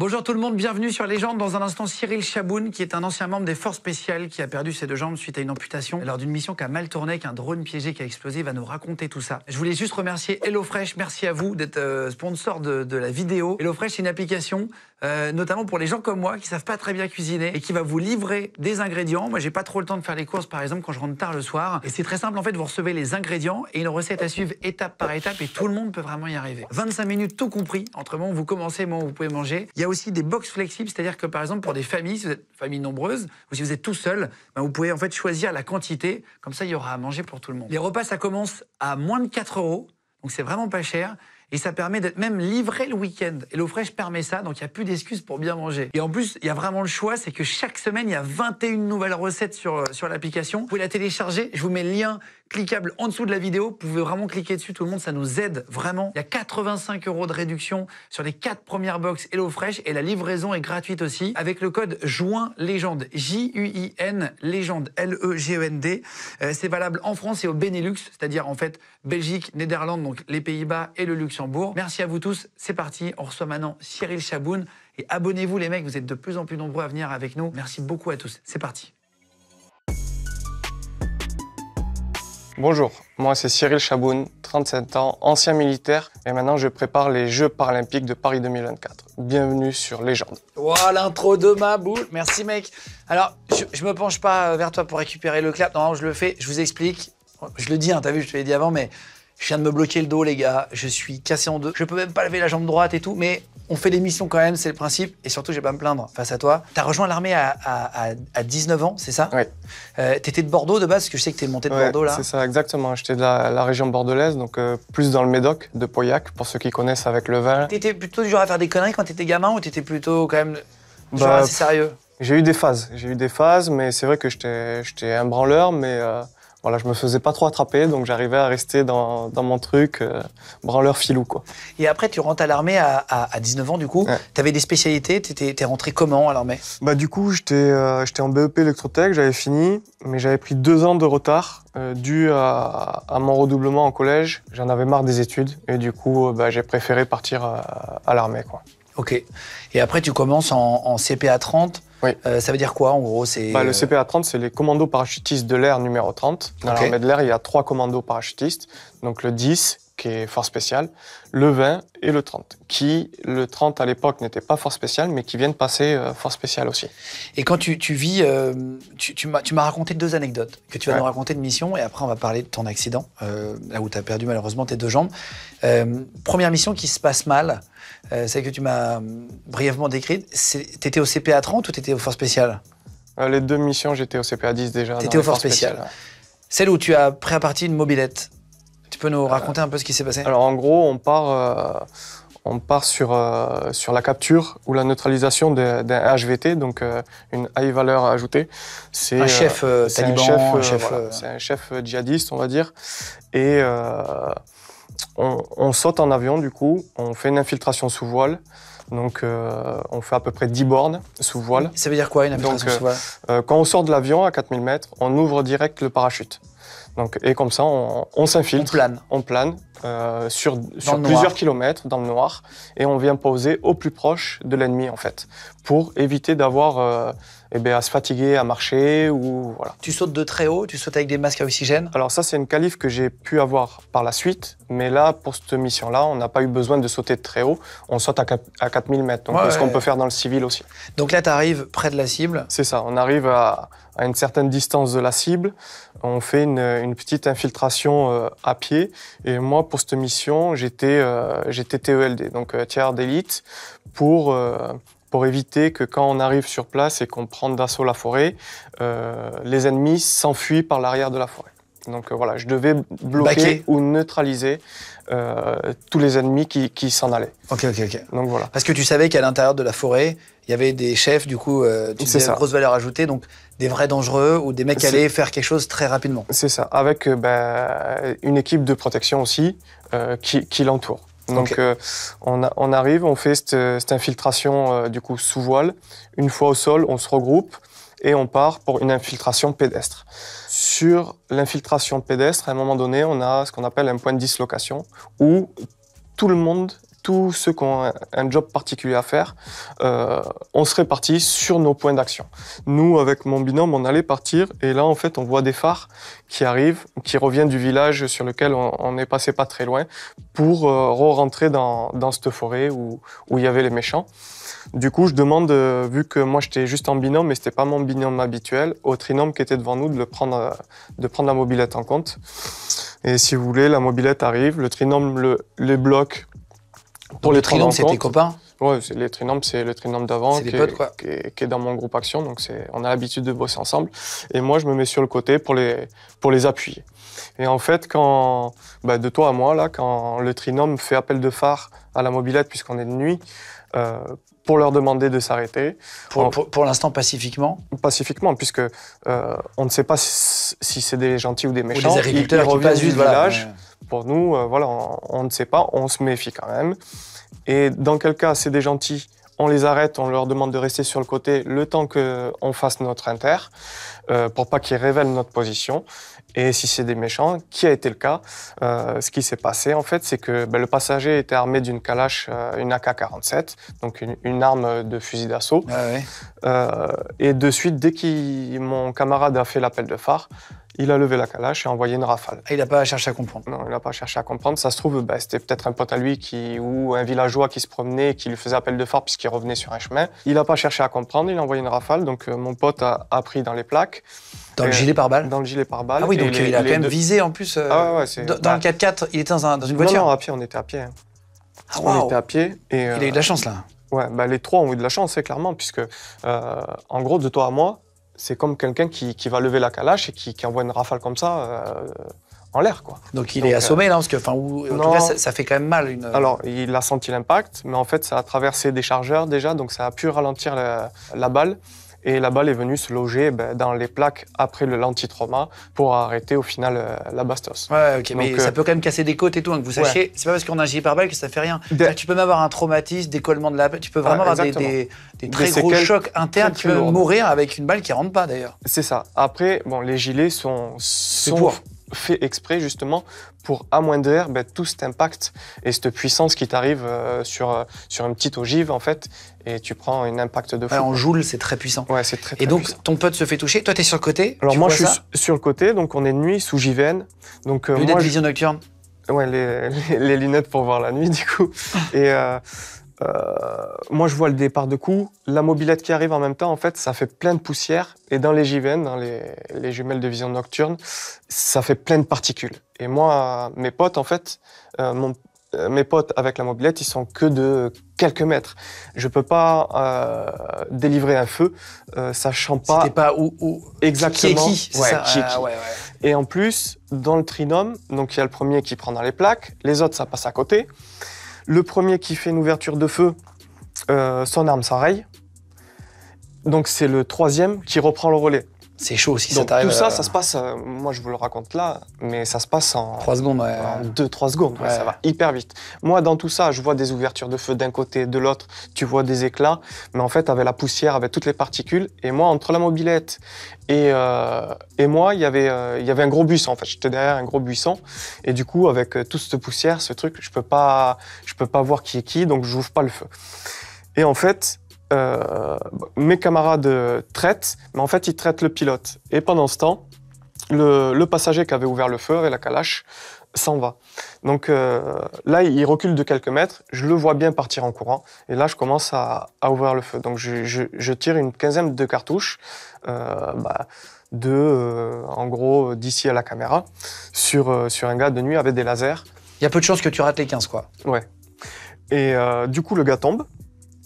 Bonjour tout le monde, bienvenue sur Légende. Dans un instant, Cyril Chaboun, qui est un ancien membre des forces spéciales, qui a perdu ses deux jambes suite à une amputation lors d'une mission qui a mal tourné, qu'un drone piégé qui a explosé, va nous raconter tout ça. Je voulais juste remercier HelloFresh, merci à vous d'être euh, sponsor de, de la vidéo. HelloFresh, c'est une application euh, notamment pour les gens comme moi qui savent pas très bien cuisiner et qui va vous livrer des ingrédients. Moi, j'ai pas trop le temps de faire les courses, par exemple, quand je rentre tard le soir. Et c'est très simple, en fait, vous recevez les ingrédients et une recette à suivre étape par étape et tout le monde peut vraiment y arriver. 25 minutes tout compris, entre le où vous commencez et où vous pouvez manger. Il y a aussi des box flexibles, c'est-à-dire que par exemple, pour des familles, si vous êtes famille nombreuse ou si vous êtes tout seul, ben, vous pouvez en fait choisir la quantité. Comme ça, il y aura à manger pour tout le monde. Les repas, ça commence à moins de 4 euros. Donc c'est vraiment pas cher. Et ça permet d'être même livré le week-end. Et l'eau fraîche permet ça, donc il n'y a plus d'excuses pour bien manger. Et en plus, il y a vraiment le choix, c'est que chaque semaine, il y a 21 nouvelles recettes sur, euh, sur l'application. Vous pouvez la télécharger, je vous mets le lien cliquable en dessous de la vidéo. Vous pouvez vraiment cliquer dessus, tout le monde, ça nous aide vraiment. Il y a 85 euros de réduction sur les 4 premières box HelloFresh et la livraison est gratuite aussi avec le code juin légende J-U-I-N légende l e g e n d euh, c'est valable en France et au Benelux, c'est-à-dire en fait Belgique, Néderlande, donc les Pays-Bas et le Luxembourg. Merci à vous tous, c'est parti. On reçoit maintenant Cyril Chaboun et abonnez-vous les mecs, vous êtes de plus en plus nombreux à venir avec nous. Merci beaucoup à tous, c'est parti. Bonjour, moi c'est Cyril Chaboun, 37 ans, ancien militaire et maintenant je prépare les Jeux paralympiques de Paris 2024. Bienvenue sur Légende. voilà l'intro de ma boule, merci mec. Alors, je, me penche pas euh, vers toi pour récupérer le clap, non, je le fais, je vous explique. Je le dis, hein, t'as vu, je te l'ai dit avant, mais je viens de me bloquer le dos, les gars, je suis cassé en deux, je peux même pas lever la jambe droite et tout, mais on fait des missions quand même, c'est le principe, et surtout, je vais pas me plaindre face à toi. T'as rejoint l'armée à, 19 ans, c'est ça Oui. Euh, t'étais de Bordeaux de base, parce que je sais que t'es monté de Bordeaux là. C'est ça, exactement. J'étais de la, région bordelaise, donc euh, plus dans le Médoc, de Pauillac, pour ceux qui connaissent avec le vin. T'étais plutôt du genre à faire des conneries quand t'étais gamin, ou t'étais plutôt quand même genre bah, assez sérieux j'ai eu des phases, j'ai eu des phases, mais c'est vrai que j'étais un branleur, mais euh, voilà, je me faisais pas trop attraper, donc j'arrivais à rester dans, mon truc, euh, branleur filou, quoi. Et après, tu rentres à l'armée à, 19 ans, du coup. Tu avais des spécialités tu es rentré comment à l'armée Bah, du coup, j'étais euh, en BEP électrotech, j'avais fini, mais j'avais pris deux ans de retard euh, dû à, mon redoublement en collège. J'en avais marre des études, et du coup, bah, j'ai préféré partir à, l'armée, quoi. Ok. Et après, tu commences en, en CPA 30 oui. Euh, ça veut dire quoi en gros c'est bah, Le euh, CPA-30, c'est les commandos parachutistes de l'air numéro 30. Dans l'armée de l'air, il y a trois commandos parachutistes, donc le 10, qui est fort spécial, le 20 et le 30, qui, le 30 à l'époque n'était pas fort spécial, mais qui viennent passer euh, fort spécial aussi. Et quand tu, vis, euh, tu, tu m'as raconté deux anecdotes que tu vas nous raconter de mission, et après on va parler de ton accident, euh, là où tu as perdu malheureusement tes deux jambes. première mission qui se passe mal, celle que tu m'as brièvement décrite, t'étais au CPA 30 ou t'étais au fort spécial Les deux missions, j'étais au CPA 10 déjà. T'étais au fort spécial. Celle où tu as pris à partie une mobilette peux nous raconter un peu ce qui s'est passé Alors en gros, on part, euh, on part sur, euh, sur la capture ou la neutralisation d'un HVT, donc euh, une high valeur ajoutée. C'est un chef taliban, un chef, c'est un chef djihadiste, on va dire, et on, saute en avion du coup, on fait une infiltration sous voile. Donc, on fait à peu près 10 bornes sous voile. Ça veut dire quoi une infiltration sous voile Quand on sort de l'avion à 4000 mètres, on ouvre direct le parachute. Donc, et comme ça, on, on s'infiltre. On plane. On plane euh, sur, plusieurs kilomètres dans le noir et on vient poser au plus proche de l'ennemi en fait pour éviter d'avoir euh, eh ben, à se fatiguer à marcher ou voilà. Tu sautes de très haut, tu sautes avec des masques à oxygène. Alors ça c'est une calife que j'ai pu avoir par la suite, mais là pour cette mission là on n'a pas eu besoin de sauter de très haut, on saute à, 4000 mètres, donc ce qu'on peut faire dans le civil aussi. Donc là tu arrives près de la cible. C'est ça, on arrive à, à une certaine distance de la cible. On fait une, petite infiltration euh, à pied. Et moi, pour cette mission, j'étais euh, TELD, donc euh, tiers d'élite, pour pour éviter que quand on arrive sur place et qu'on prenne d'assaut la forêt, les ennemis s'enfuient par l'arrière de la forêt. Donc voilà, je devais bloquer ou neutraliser tous les ennemis qui, qui s'en allaient. Ok, ok, ok. Donc voilà. Parce que tu savais qu'à l'intérieur de la forêt, il y avait des chefs, du coup, euh, tu disais, grosse valeur ajoutée, donc des vrais dangereux ou des mecs qui allaient faire quelque chose très rapidement. C'est ça, avec euh, bah, une équipe de protection aussi euh, qui, l'entoure. Donc euh, on, arrive, on fait cette, infiltration du coup sous voile. Une fois au sol, on se regroupe et on part pour une infiltration pédestre. Sur l'infiltration pédestre, à un moment donné, on a ce qu'on appelle un point de dislocation où tout le monde tous ceux qui ont un, job particulier à faire, euh, on se répartit sur nos points d'action. Nous, avec mon binôme, on allait partir et là, en fait, on voit des phares qui arrivent, qui reviennent du village sur lequel on, est passé pas très loin pour euh, rentrer dans, cette forêt où, où il y avait les méchants. Du coup, je demande, euh, vu que moi j'étais juste en binôme, mais c'était pas mon binôme habituel, au trinôme qui était devant nous de le prendre, de prendre la mobilette en compte. Et si vous voulez, la mobilette arrive, le trinôme le, les bloque pour le Trinôme, c'est tes copains Ouais, le Trinôme, c'est le Trinôme d'avant, qui, est dans mon groupe Action. Donc, on a l'habitude de bosser ensemble. Et moi, je me mets sur le côté pour les, pour les appuyer. Et en fait, quand, bah, de toi à moi, là, quand le Trinôme fait appel de phare à la mobilette, puisqu'on est de nuit, euh, pour leur demander de s'arrêter. Pour, pour, l'instant, pacifiquement Pacifiquement, puisque euh, on ne sait pas si, c'est des gentils ou des méchants. Ou des agriculteurs ils, ils qui du village. Pour nous, euh, voilà, on, ne sait pas, on se méfie quand même. Et dans quel cas c'est des gentils on les arrête, on leur demande de rester sur le côté le temps qu'on fasse notre inter, euh, pour pas qu'ils révèlent notre position. Et si c'est des méchants, qui a été le cas, euh, ce qui s'est passé en fait, c'est que ben, le passager était armé d'une Kalash, une AK-47, donc une, arme de fusil d'assaut. Ah et de suite, dès que mon camarade a fait l'appel de phare, il a levé la calache et a envoyé une rafale. Ah, il n'a pas cherché à comprendre. Non, il n'a pas cherché à comprendre. Ça se trouve, bah, c'était peut-être un pote à lui qui, ou un villageois qui se promenait, qui lui faisait appel de force puisqu'il revenait sur un chemin. Il n'a pas cherché à comprendre, il a envoyé une rafale. Donc euh, mon pote a, pris dans les plaques. Dans le gilet par balles Dans le gilet par balles Ah oui, donc il a quand même visé en plus. Euh, ah dans, le 4x4, bah. il était dans, une voiture Non, non, à pied, on était à pied. Ah, on était à pied. Et, il a eu de la euh, chance là. Ouais, bah, les trois ont eu de la chance, c'est clairement, puisque en gros, de toi à moi, c'est comme quelqu'un qui, va lever la calache et qui, envoie une rafale comme ça euh, en l'air. quoi. Donc il est euh, assommé, non que, enfin, en tout cas, ça, fait quand même mal. Euh, Alors, il a senti l'impact, mais en fait, ça a traversé des chargeurs déjà, donc ça a pu ralentir la balle. Et la balle est venue se loger ben, dans les plaques après le pour arrêter au final euh, la bastos. Ouais, ok, mais ça euh, peut quand même casser des côtes et tout. Hein, que vous sachiez, c'est pas parce qu'on a un par balle que ça fait rien. Tu peux même avoir un traumatisme, décollement de la tu peux vraiment avoir des, très gros chocs internes. Tu peux mourir avec une balle qui rentre pas d'ailleurs. C'est ça. Après, bon, les gilets sont. sont fait exprès justement pour amoindrir ben, tout cet impact et cette puissance qui t'arrive euh, sur, euh, sur une petite ogive en fait et tu prends une impact de fou. en joule, c'est très puissant. Ouais, c'est très, Et donc ton pote se fait toucher, toi tu es sur le côté Alors moi je suis sur le côté, donc on est de nuit sous JVN. Donc, lunettes euh, de vision nocturne Ouais, les, les, lunettes pour voir la nuit du coup. et euh, moi, je vois le départ de coup. La mobilette qui arrive en même temps, en fait, ça fait plein de poussière. Et dans les JVN, dans les, jumelles de vision nocturne, ça fait plein de particules. Et moi, mes potes, en fait, euh, mon, euh, mes potes avec la mobilette, ils sont que de quelques mètres. Je peux pas délivrer un feu, sachant pas. pas où, où, exactement. Qui qui, qui, ah, Et en plus, dans le trinôme, donc il y a le premier qui prend dans les plaques, les autres ça passe à côté. Le premier qui fait une ouverture de feu, euh, son arme s'enraye. Donc c'est le troisième qui reprend le relais. C'est chaud aussi, Donc, ça Tout ça, ça se passe, euh, moi je vous le raconte là, mais ça se passe en. Trois secondes, ouais. En 2-3 secondes, ça va hyper vite. Moi, dans tout ça, je vois des ouvertures de feu d'un côté, de l'autre, tu vois des éclats, mais en fait, avec la poussière, avec toutes les particules, et moi, entre la mobilette et, euh, et moi, euh, il y avait un gros buisson, en fait. J'étais derrière un gros buisson, et du coup, avec toute cette poussière, ce truc, je peux pas, je peux pas voir qui est qui, donc je n'ouvre pas le feu. Et en fait, euh, mes camarades euh, traitent, mais en fait, ils traitent le pilote. Et pendant ce temps, le, le passager qui avait ouvert le feu et la calache s'en va. Donc euh, là, il recule de quelques mètres, je le vois bien partir en courant, et là, je commence à, ouvrir le feu. Donc je, tire une quinzaine de cartouches, bah, de, en gros, d'ici à la caméra, sur, sur un gars de nuit avec des lasers. Il y a peu de chances que tu rates les 15, quoi. Ouais. Et du coup, le gars tombe,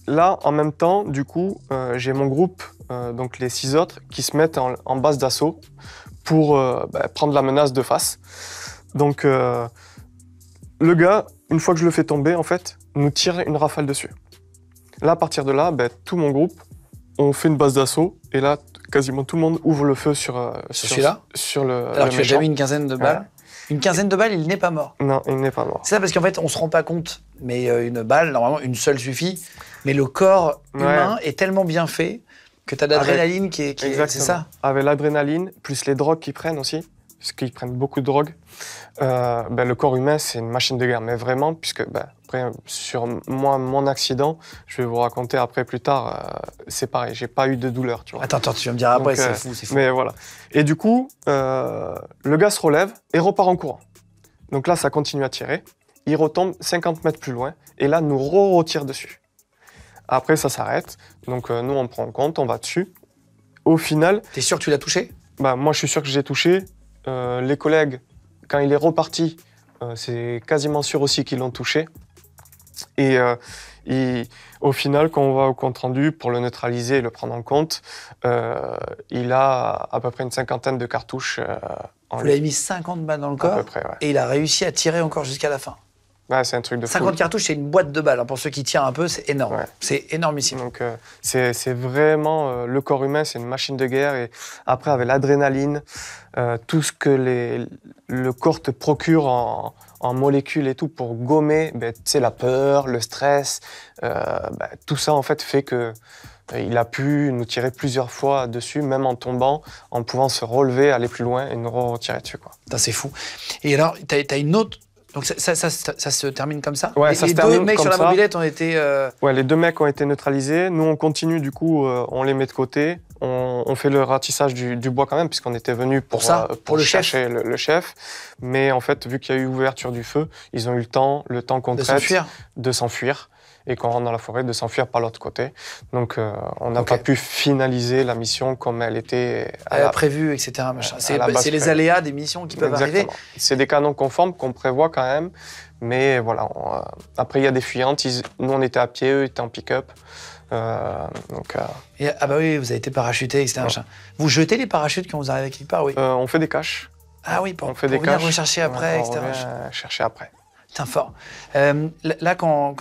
Là, en même temps, du coup, euh, j'ai mon groupe, euh, donc les six autres, qui se mettent en, base d'assaut pour euh, bah, prendre la menace de face. Donc, le gars, une fois que je le fais tomber, en fait, nous tire une rafale dessus. Là, à partir de là, bah, tout mon groupe, on fait une base d'assaut, et là, quasiment tout le monde ouvre le feu sur, sur, sur là Sur le, Alors, ah, tu as jamais une quinzaine de balles une quinzaine de balles, il n'est pas mort. Non, il n'est pas mort. C'est ça parce qu'en fait, on ne se rend pas compte, mais euh, une balle, normalement, une seule suffit. Mais le corps humain est tellement bien fait que tu as de l'adrénaline qui est. Exactement. ça Avec l'adrénaline, plus les drogues qu'ils prennent aussi, parce qu'ils prennent beaucoup de drogues. Euh, ben, le corps humain, c'est une machine de guerre, mais vraiment, puisque ben, après, sur moi, mon accident, je vais vous raconter après plus tard, euh, c'est pareil, j'ai pas eu de douleur, tu vois. Attends, attends, tu vas me dire après, euh, c'est fou, c'est Mais voilà. Et du coup, le gars se relève et repart en courant. Donc là, ça continue à tirer. Il retombe 50 mètres plus loin et là, nous re-retire dessus. Après, ça s'arrête. Donc nous, on prend en compte, on va dessus. Au final. T'es sûr que tu l'as touché Bah, moi, je suis sûr que j'ai touché. les collègues, quand il est reparti, euh, c'est quasiment sûr aussi qu'ils l'ont touché. Et, euh, au final, quand on va au compte rendu pour le neutraliser et le prendre en compte, euh, il a à peu près une cinquantaine de cartouches. Euh, en Vous mis 50 balles dans le corps et il a réussi à tirer encore jusqu'à la fin c'est un truc de 50 cartouches, c'est une boîte de balles. Hein. Pour ceux qui tiennent un peu, c'est énorme. C'est énormissime. Donc, euh, c'est vraiment. Euh, le corps humain, c'est une machine de guerre. Et après, avec l'adrénaline, euh, tout ce que les, le corps te procure en, molécules et tout pour gommer c'est ben, la peur, le stress, ben, tout ça, en fait, fait que. Il a pu nous tirer plusieurs fois dessus, même en tombant, en pouvant se relever, aller plus loin et nous retirer dessus. C'est fou. Et alors, tu as, as, une autre donc ça, ça, ça, ça, se termine comme ça les, deux mecs sur la mobilette ont été... Euh, ouais, les deux mecs ont été neutralisés. Nous, on continue, du coup, euh, on les met de côté. On, fait le ratissage du, bois quand même, puisqu'on était venu pour, euh, pour, le chercher Le, chef. Mais en fait, vu qu'il y a eu ouverture du feu, ils ont eu le temps, le temps qu'on de s'enfuir et qu'on rentre dans la forêt, de s'enfuir par l'autre côté. Donc, euh, on n'a pas pu finaliser la mission comme elle était prévue, etc. C'est les aléas des missions qui peuvent arriver. C'est des canons conformes qu'on prévoit quand même, mais voilà. Euh, après, il y a des fuyantes. nous, on était à pied, eux étaient en pick-up. Euh, donc, ah bah oui, vous avez été parachuté, etc. Vous jetez les parachutes quand vous arrivez quelque part, oui. on fait des caches. Ah oui, pour, on fait des venir rechercher après, on etc. Chercher après fort. Euh, là, quand,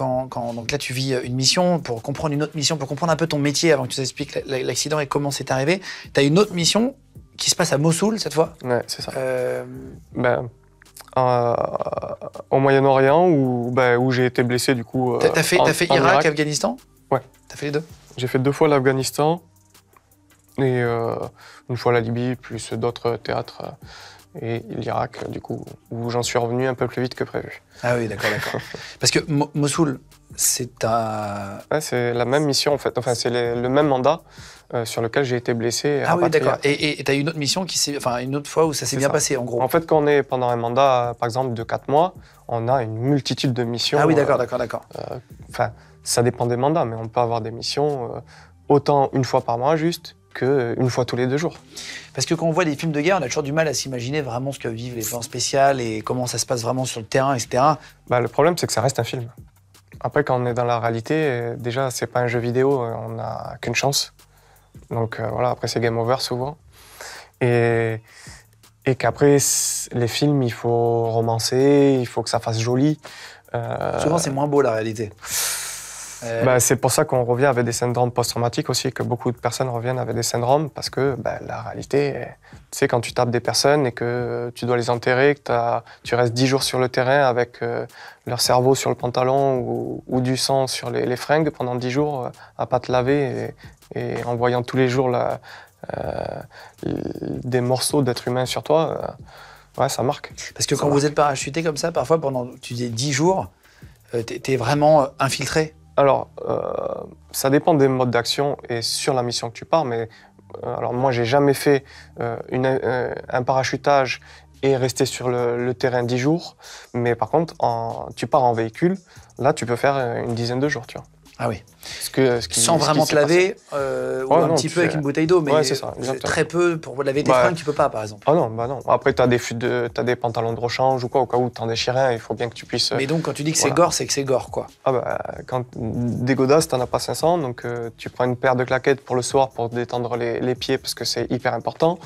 donc là, tu vis euh, une mission pour comprendre une autre mission, pour comprendre un peu ton métier avant que tu t'expliques l'accident et comment c'est arrivé, tu as une autre mission qui se passe à Mossoul cette fois Ouais, c'est ça. Euh, ben, au Moyen-Orient, où, ben, où j'ai été blessé du coup. Tu as fait, fait Irak, Afghanistan Ouais. T'as fait les deux J'ai fait deux fois l'Afghanistan et une fois la Libye, plus d'autres théâtres et l'Irak, du coup, où j'en suis revenu un peu plus vite que prévu. Ah oui, d'accord, d'accord. Parce que Mossoul, c'est un... c'est la même mission, en fait. Enfin, c'est le même mandat euh, sur lequel j'ai été blessé. Ah oui, d'accord. Et tu as eu une autre mission, qui enfin, une autre fois où ça s'est bien passé, en gros. En fait, quand on est pendant un mandat, par exemple, de 4 mois, on a une multitude de missions. Ah oui, euh, d'accord, d'accord, d'accord. Euh, enfin, ça dépend des mandats, mais on peut avoir des missions autant une fois par mois, juste, qu'une euh, fois tous les deux jours. Parce que quand on voit des films de guerre, on a toujours du mal à s'imaginer vraiment ce que vivent les forces spéciales et comment ça se passe vraiment sur le terrain, etc. Bah, le problème, c'est que ça reste un film. Après, quand on est dans la réalité, déjà, c'est pas un jeu vidéo, euh, on n'a qu'une chance. Donc euh, voilà, après, c'est game over souvent. Et, et qu'après, les films, il faut romancer, il faut que ça fasse joli. Souvent, c'est moins beau la réalité. Euh, bah, c'est pour ça qu'on revient avec des syndromes post-traumatiques aussi, que beaucoup de personnes reviennent avec des syndromes, parce que bah, la réalité, tu sais, quand tu tapes des personnes et que tu dois les enterrer, que tu restes 10 jours sur le terrain avec euh, leur cerveau sur le pantalon ou, du sang sur les, fringues pendant 10 jours euh, à pas te laver et, en voyant tous les jours des morceaux d'êtres humains sur toi, ça marque. Parce que quand vous êtes parachuté comme ça, parfois pendant, 10 jours, tu es vraiment infiltré alors, euh, ça dépend des modes d'action et sur la mission que tu pars, mais euh, alors moi, j'ai jamais fait euh, un parachutage et rester sur le, terrain 10 jours, mais par contre, tu pars en véhicule, là, tu peux faire une dizaine de jours, tu vois. Ah oui. Ce qui, Sans vraiment te laver, euh, ou oh un petit peu avec une bouteille d'eau, mais très peu pour laver des fringues, tu peux pas, par exemple. Ah non, bah non. Après, tu as des des pantalons de rechange ou quoi, au cas où tu déchires un, il faut bien que tu puisses. Mais donc, quand tu dis que c'est gore, c'est que c'est gore, quoi. Ah bah, quand des godasses, t'en as pas 500, donc euh, tu prends une paire de claquettes pour le soir pour détendre les, les pieds parce que c'est hyper important.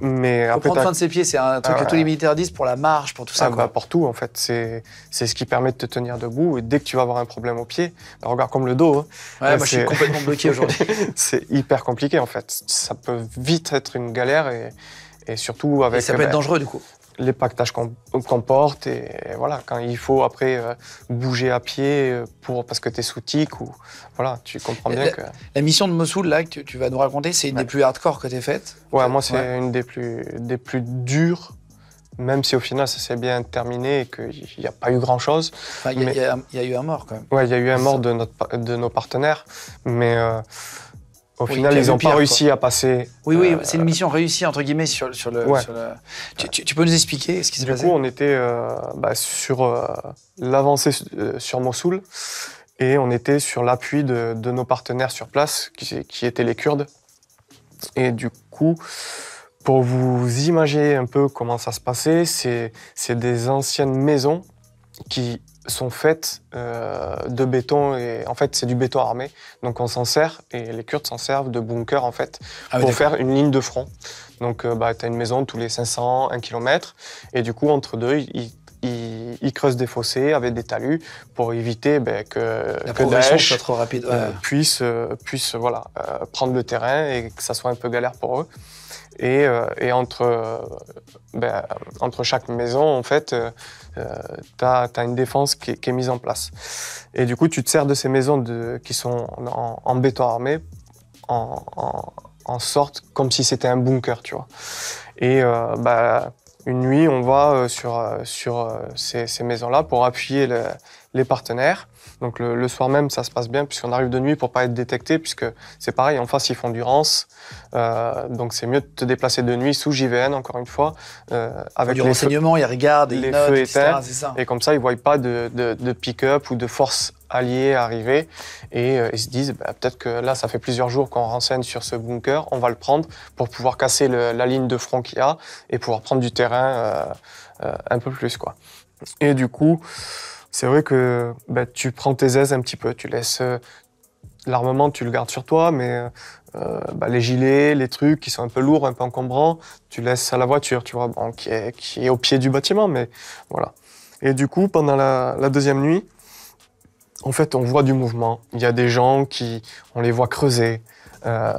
Mais prendre soin de ses pieds, c'est un truc ah que tous les militaires disent pour la marche, pour tout ça. Ça ah quoi. Bah, pour tout, en fait, c'est c'est ce qui permet de te tenir debout. Et dès que tu vas avoir un problème au pied, bah, regarde comme le dos. Hein. Ouais, moi, je suis complètement bloqué aujourd'hui. c'est hyper compliqué, en fait. Ça peut vite être une galère et, surtout avec. ça peut être dangereux, du coup. Les pactages qu'on porte et, voilà, quand il faut après euh, bouger à pied euh, pour, parce que tu es sous tic ou. Voilà, tu comprends bien que. La mission de Mossoul, là, que tu vas nous raconter, c'est une des plus hardcore que tu as faite Ouais, moi, c'est une des plus, des plus dures même si au final ça s'est bien terminé et qu'il n'y a pas eu grand-chose. il y, a eu un mort quand même. Ouais, il y a eu un mort de, notre, de nos partenaires, mais euh, au final ils n'ont pas réussi à passer. Oui, oui, euh, c'est une mission réussie entre guillemets sur, sur, le, tu, peux nous expliquer ce qui s'est passé Du coup, on était euh, bah, sur l'avancée sur Mossoul et on était sur l'appui de, nos partenaires sur place qui, qui étaient les Kurdes. Et du coup, pour vous imaginer un peu comment ça se passait, c'est des anciennes maisons qui sont faites euh, de béton et en fait c'est du béton armé donc on s'en sert et les Kurdes s'en servent de bunker en fait ah pour faire une ligne de front donc euh, bah, tu une maison tous les 500 1 km et du coup entre deux ils, creusent des fossés avec des talus pour éviter bah, que, La que Daesh trop rapide, euh, puisse, puisse voilà, prendre le terrain et que ça soit un peu galère pour eux et, euh, et entre, euh, ben, entre chaque maison, en fait, euh, tu as, une défense qui, qui, est mise en place. Et du coup, tu te sers de ces maisons de, qui sont en, béton armé, en, en, sorte comme si c'était un bunker, tu vois. Et bah, une nuit, on va sur, sur ces, ces maisons-là pour appuyer les partenaires donc le, soir même, ça se passe bien puisqu'on arrive de nuit pour pas être détecté puisque c'est pareil, en face ils font du euh, donc c'est mieux de te déplacer de nuit sous JVN encore une fois. Euh, avec du les renseignement, ils regardent, ils les notent, feux ça. et comme ça ils voient pas de, pick-up ou de force alliées arriver et euh, ils se disent bah, peut-être que là ça fait plusieurs jours qu'on renseigne sur ce bunker, on va le prendre pour pouvoir casser la ligne de front qu'il y a et pouvoir prendre du terrain un peu plus quoi. Et du coup, c'est vrai que bah, tu prends tes aises un petit peu, tu laisses euh, l'armement, tu le gardes sur toi, mais euh, bah, les gilets, les trucs qui sont un peu lourds, un peu encombrants, tu laisses à la voiture, tu vois, bon, qui, est, au pied du bâtiment, mais voilà. Et du coup, pendant la, deuxième nuit, en fait, on voit du mouvement. Il y a des gens qui, on les voit creuser. Euh,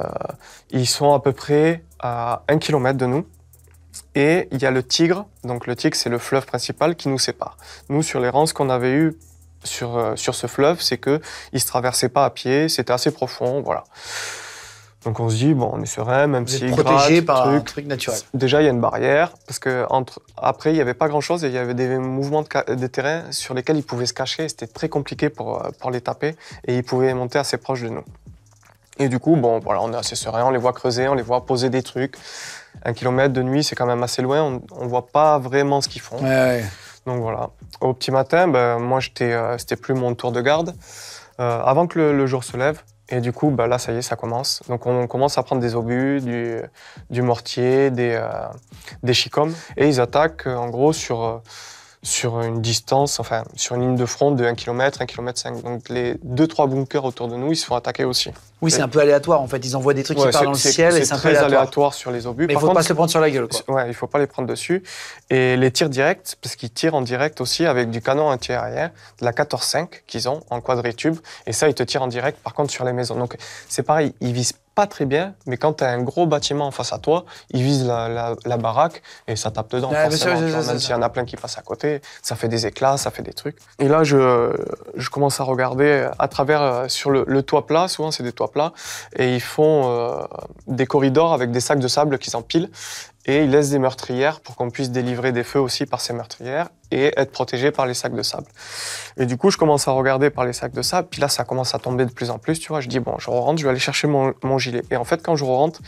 ils sont à peu près à un kilomètre de nous. Et il y a le Tigre, donc le Tigre c'est le fleuve principal qui nous sépare. Nous sur les rances qu'on avait eues sur, euh, sur ce fleuve, c'est que ne se traversait pas à pied, c'était assez profond, voilà. Donc on se dit bon, on est serein, même si protégé par un Déjà il y a une barrière parce que après il n'y avait pas grand chose et il y avait des mouvements de, de terrain sur lesquels ils pouvaient se cacher. C'était très compliqué pour euh, pour les taper et ils pouvaient monter assez proche de nous. Et du coup bon voilà, on est assez serein, on les voit creuser, on les voit poser des trucs un kilomètre de nuit, c'est quand même assez loin, on ne voit pas vraiment ce qu'ils font. Donc voilà. Au petit matin, ben, moi, euh, c'était plus mon tour de garde euh, avant que le, jour se lève. Et du coup, ben, là, ça y est, ça commence. Donc on commence à prendre des obus, du, mortier, des, euh, des Et ils attaquent, en gros, sur sur une distance, enfin sur une ligne de front de 1 km, 1 km 5. Donc les 2-3 bunkers autour de nous, ils se font attaquer aussi. Oui, c'est un peu aléatoire en fait. Ils envoient des trucs qui partent dans le ciel et c'est un peu aléatoire. aléatoire. sur les obus. Mais il ne faut pas se prendre sur la gueule. Quoi. il ne faut pas les prendre dessus. Et les tirs directs, parce qu'ils tirent en direct aussi avec du canon anti-arrière, de la 14-5 qu'ils ont en quadritube. Et ça, ils te tirent en direct par contre sur les maisons. Donc c'est pareil, ils visent pas très bien, mais quand tu as un gros bâtiment en face à toi, ils visent la, baraque et ça tape dedans. forcément, même s'il y en a plein qui passent à côté, ça fait des éclats, ça fait des trucs. Et là, je, commence à regarder à travers, euh, sur le, toit plat, souvent c'est des toits plats, et ils font euh, des corridors avec des sacs de sable qui s'empilent. Et il laisse des meurtrières pour qu'on puisse délivrer des feux aussi par ces meurtrières et être protégé par les sacs de sable. Et du coup, je commence à regarder par les sacs de sable, puis là, ça commence à tomber de plus en plus, tu vois. Je dis, bon, je rentre, je vais aller chercher mon, gilet. Et en fait, quand je rentre,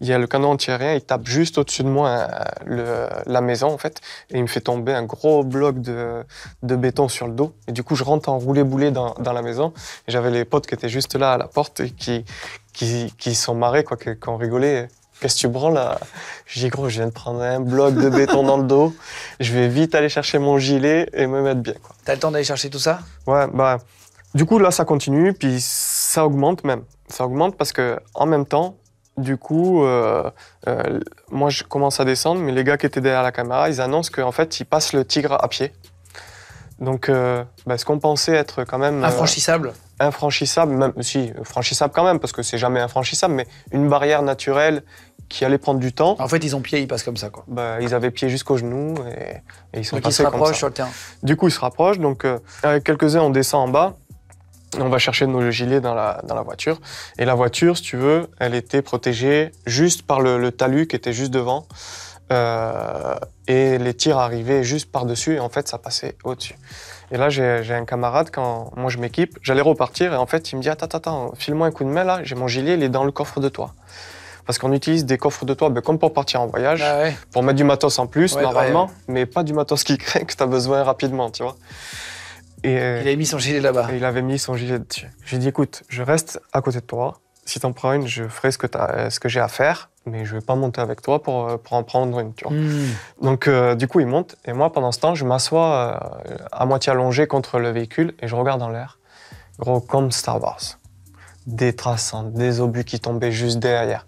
il y a le canon antiaérien, il tape juste au-dessus de moi euh, le, la maison, en fait, et il me fait tomber un gros bloc de, béton sur le dos. Et du coup, je rentre en roulé-boulé dans, dans, la maison. Et j'avais les potes qui étaient juste là à la porte et qui, qui, sont marrés, quoi, qui, qui ont rigolé. Qu'est-ce que tu prends, là J'ai gros, je viens de prendre un bloc de béton dans le dos. Je vais vite aller chercher mon gilet et me mettre bien. T'as le temps d'aller chercher tout ça Ouais, bah du coup là ça continue puis ça augmente même. Ça augmente parce que en même temps, du coup, euh, euh, moi je commence à descendre, mais les gars qui étaient derrière la caméra, ils annoncent qu'en fait ils passent le tigre à pied. Donc, euh, bah, ce qu'on pensait être quand même. Infranchissable Infranchissable, même. Si, franchissable quand même, parce que c'est jamais infranchissable, mais une barrière naturelle qui allait prendre du temps. En fait, ils ont pied, ils passent comme ça, quoi. Bah, ils avaient pied jusqu'au genou et, ils sont donc ils se rapprochent sur le terrain. Du coup, ils se rapprochent. Donc, euh, avec quelques-uns, on descend en bas. On va chercher nos gilets dans la, dans la voiture. Et la voiture, si tu veux, elle était protégée juste par le, talus qui était juste devant. Euh, et les tirs arrivaient juste par-dessus et en fait, ça passait au-dessus. Et là, j'ai un camarade, quand moi je m'équipe, j'allais repartir et en fait, il me dit Attends, attends, file-moi un coup de main là, j'ai mon gilet, il est dans le coffre de toi. Parce qu'on utilise des coffres de toit ben, comme pour partir en voyage, ah pour mettre du matos en plus, normalement, mais pas du matos qui craint que tu as besoin rapidement, tu vois. Et, euh, il avait mis son gilet là-bas. Il avait mis son gilet dessus. J'ai dit, écoute, je reste à côté de toi. Si t'en prends une, je ferai ce que, as, euh, ce que j'ai à faire, mais je vais pas monter avec toi pour, euh, pour en prendre une, tu vois. Hmm. Donc, du coup, il monte. Et moi, pendant ce temps, je m'assois à moitié allongé contre le véhicule et je regarde en l'air. Gros, comme Star Wars des traces, hein, des obus qui tombaient juste derrière.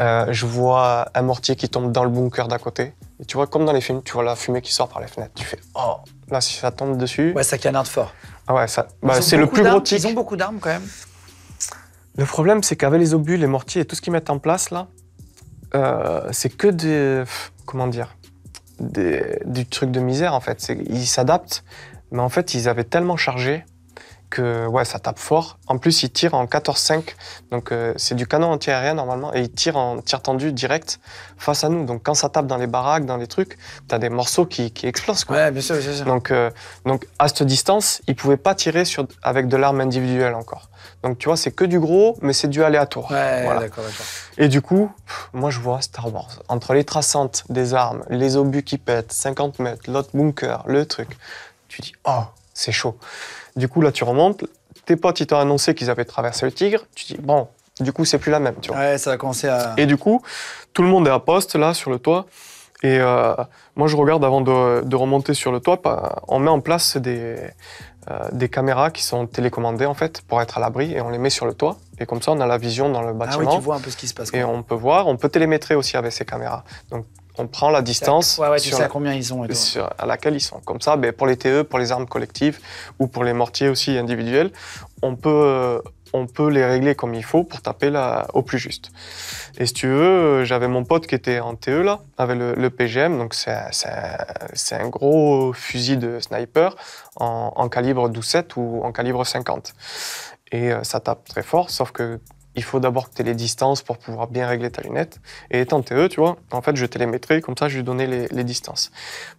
Euh, je vois un mortier qui tombe dans le bunker d'à côté. Et tu vois, comme dans les films, tu vois la fumée qui sort par les fenêtres. Tu fais Oh Là, si ça tombe dessus. Ouais, ça canarde fort. Ah ouais, ça. Bah, c'est le plus gros tic. Ils ont beaucoup d'armes quand même. Le problème, c'est qu'avec les obus, les mortiers et tout ce qu'ils mettent en place là, euh, c'est que des. Comment dire des, Du truc de misère en fait. Ils s'adaptent, mais en fait, ils avaient tellement chargé que ouais, ça tape fort. En plus, il tire en 14-5, donc euh, c'est du canon antiaérien normalement, et il tire en tir tendu direct face à nous. Donc quand ça tape dans les baraques, dans les trucs, t'as des morceaux qui, explosent. Quoi. Ouais, bien sûr, Donc, euh, donc à cette distance, il pouvait pas tirer sur, avec de l'arme individuelle encore. Donc tu vois, c'est que du gros, mais c'est du aléatoire. Ouais, d'accord, d'accord. Et du coup, moi je vois Star Wars, entre les traçantes des armes, les obus qui pètent, 50 mètres, l'autre bunker, le truc, tu dis, oh, c'est chaud. Du coup, là, tu remontes, tes potes, ils t'ont annoncé qu'ils avaient traversé le Tigre, tu dis, bon, du coup, c'est plus la même, tu vois. Ouais, ça a commencé à... Et du coup, tout le monde est à poste, là, sur le toit. Et euh, moi, je regarde avant de, remonter sur le toit, on met en place euh, des, caméras qui sont télécommandées, en fait, pour être à l'abri, et on les met sur le toit. Et comme ça, on a la vision dans le bâtiment. Ah oui, tu vois un peu ce qui se passe. Et on peut voir, on peut télémétrer aussi avec ces caméras. Donc, on prend la distance sur à combien ils à laquelle ils sont. Comme ça, ben, pour les TE, pour les armes collectives ou pour les mortiers aussi individuels, on peut, euh, on peut les régler comme il faut pour taper là au plus juste. Et si tu veux, euh, j'avais mon pote qui était en TE là, avec le, PGM, donc c'est un, un, gros fusil de sniper en, calibre 12,7 ou en calibre 50. Et euh, ça tape très fort, sauf que il faut d'abord que tu les distances pour pouvoir bien régler ta lunette. Et étant TE, tu vois, en fait, je télémétrais, comme ça, je lui donnais les, distances.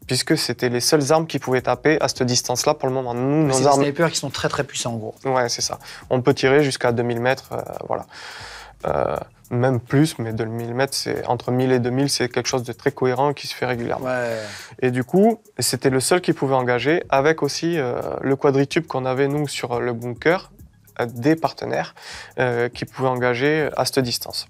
Puisque c'était les seules armes qui pouvaient taper à cette distance-là pour le moment. Nous, nos armes. des snipers qui sont très très puissants, en gros. Ouais, c'est ça. On peut tirer jusqu'à 2000 mètres, euh, voilà. Euh, même plus, mais 2000 mètres, c'est entre 1000 et 2000, c'est quelque chose de très cohérent qui se fait régulièrement. Et du coup, c'était le seul qui pouvait engager, avec aussi euh, le quadritube qu'on avait nous sur le bunker, des partenaires euh, qui pouvaient engager à cette distance.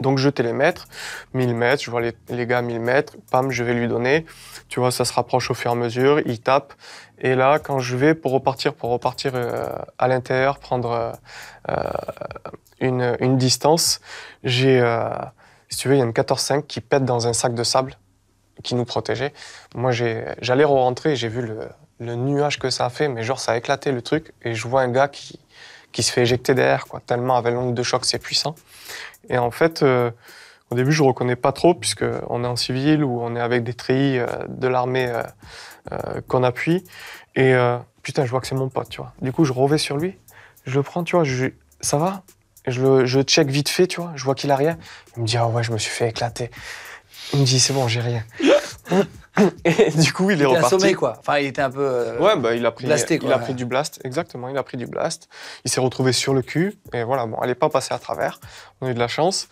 Donc je télémètre, 1000 mètres, je vois les, les gars 1000 mètres, pam, je vais lui donner. Tu vois, ça se rapproche au fur et à mesure, il tape. Et là, quand je vais pour repartir, pour repartir euh, à l'intérieur, prendre euh, une, une, distance, j'ai, si tu veux, il y a une 14-5 qui pète dans un sac de sable qui nous protégeait. Moi, j'allais re-rentrer j'ai vu le, le nuage que ça a fait, mais genre ça a éclaté le truc. Et je vois un gars qui, qui se fait éjecter derrière, quoi, tellement avec l'onde de choc c'est puissant. Et en fait, euh, au début je reconnais pas trop, puisque on est en civil ou on est avec des treillis euh, de l'armée euh, qu'on appuie. Et putain, je vois que c'est mon pote, tu vois. Du coup, je revais sur lui, je le prends, tu vois, ça va je, le, je check vite fait, tu vois, je vois qu'il a rien. Il me dit, ah ouais, je me suis fait éclater. Il me dit, c'est bon, j'ai rien. et du coup, il, est reparti. Il assommé, quoi. Enfin, il était un peu. Euh, ouais, bah, il a pris, blasté, quoi, il a pris du blast, exactement. Il a pris du blast. Il s'est retrouvé sur le cul. Et voilà, bon, elle n'est pas passée à travers. On a eu de la chance.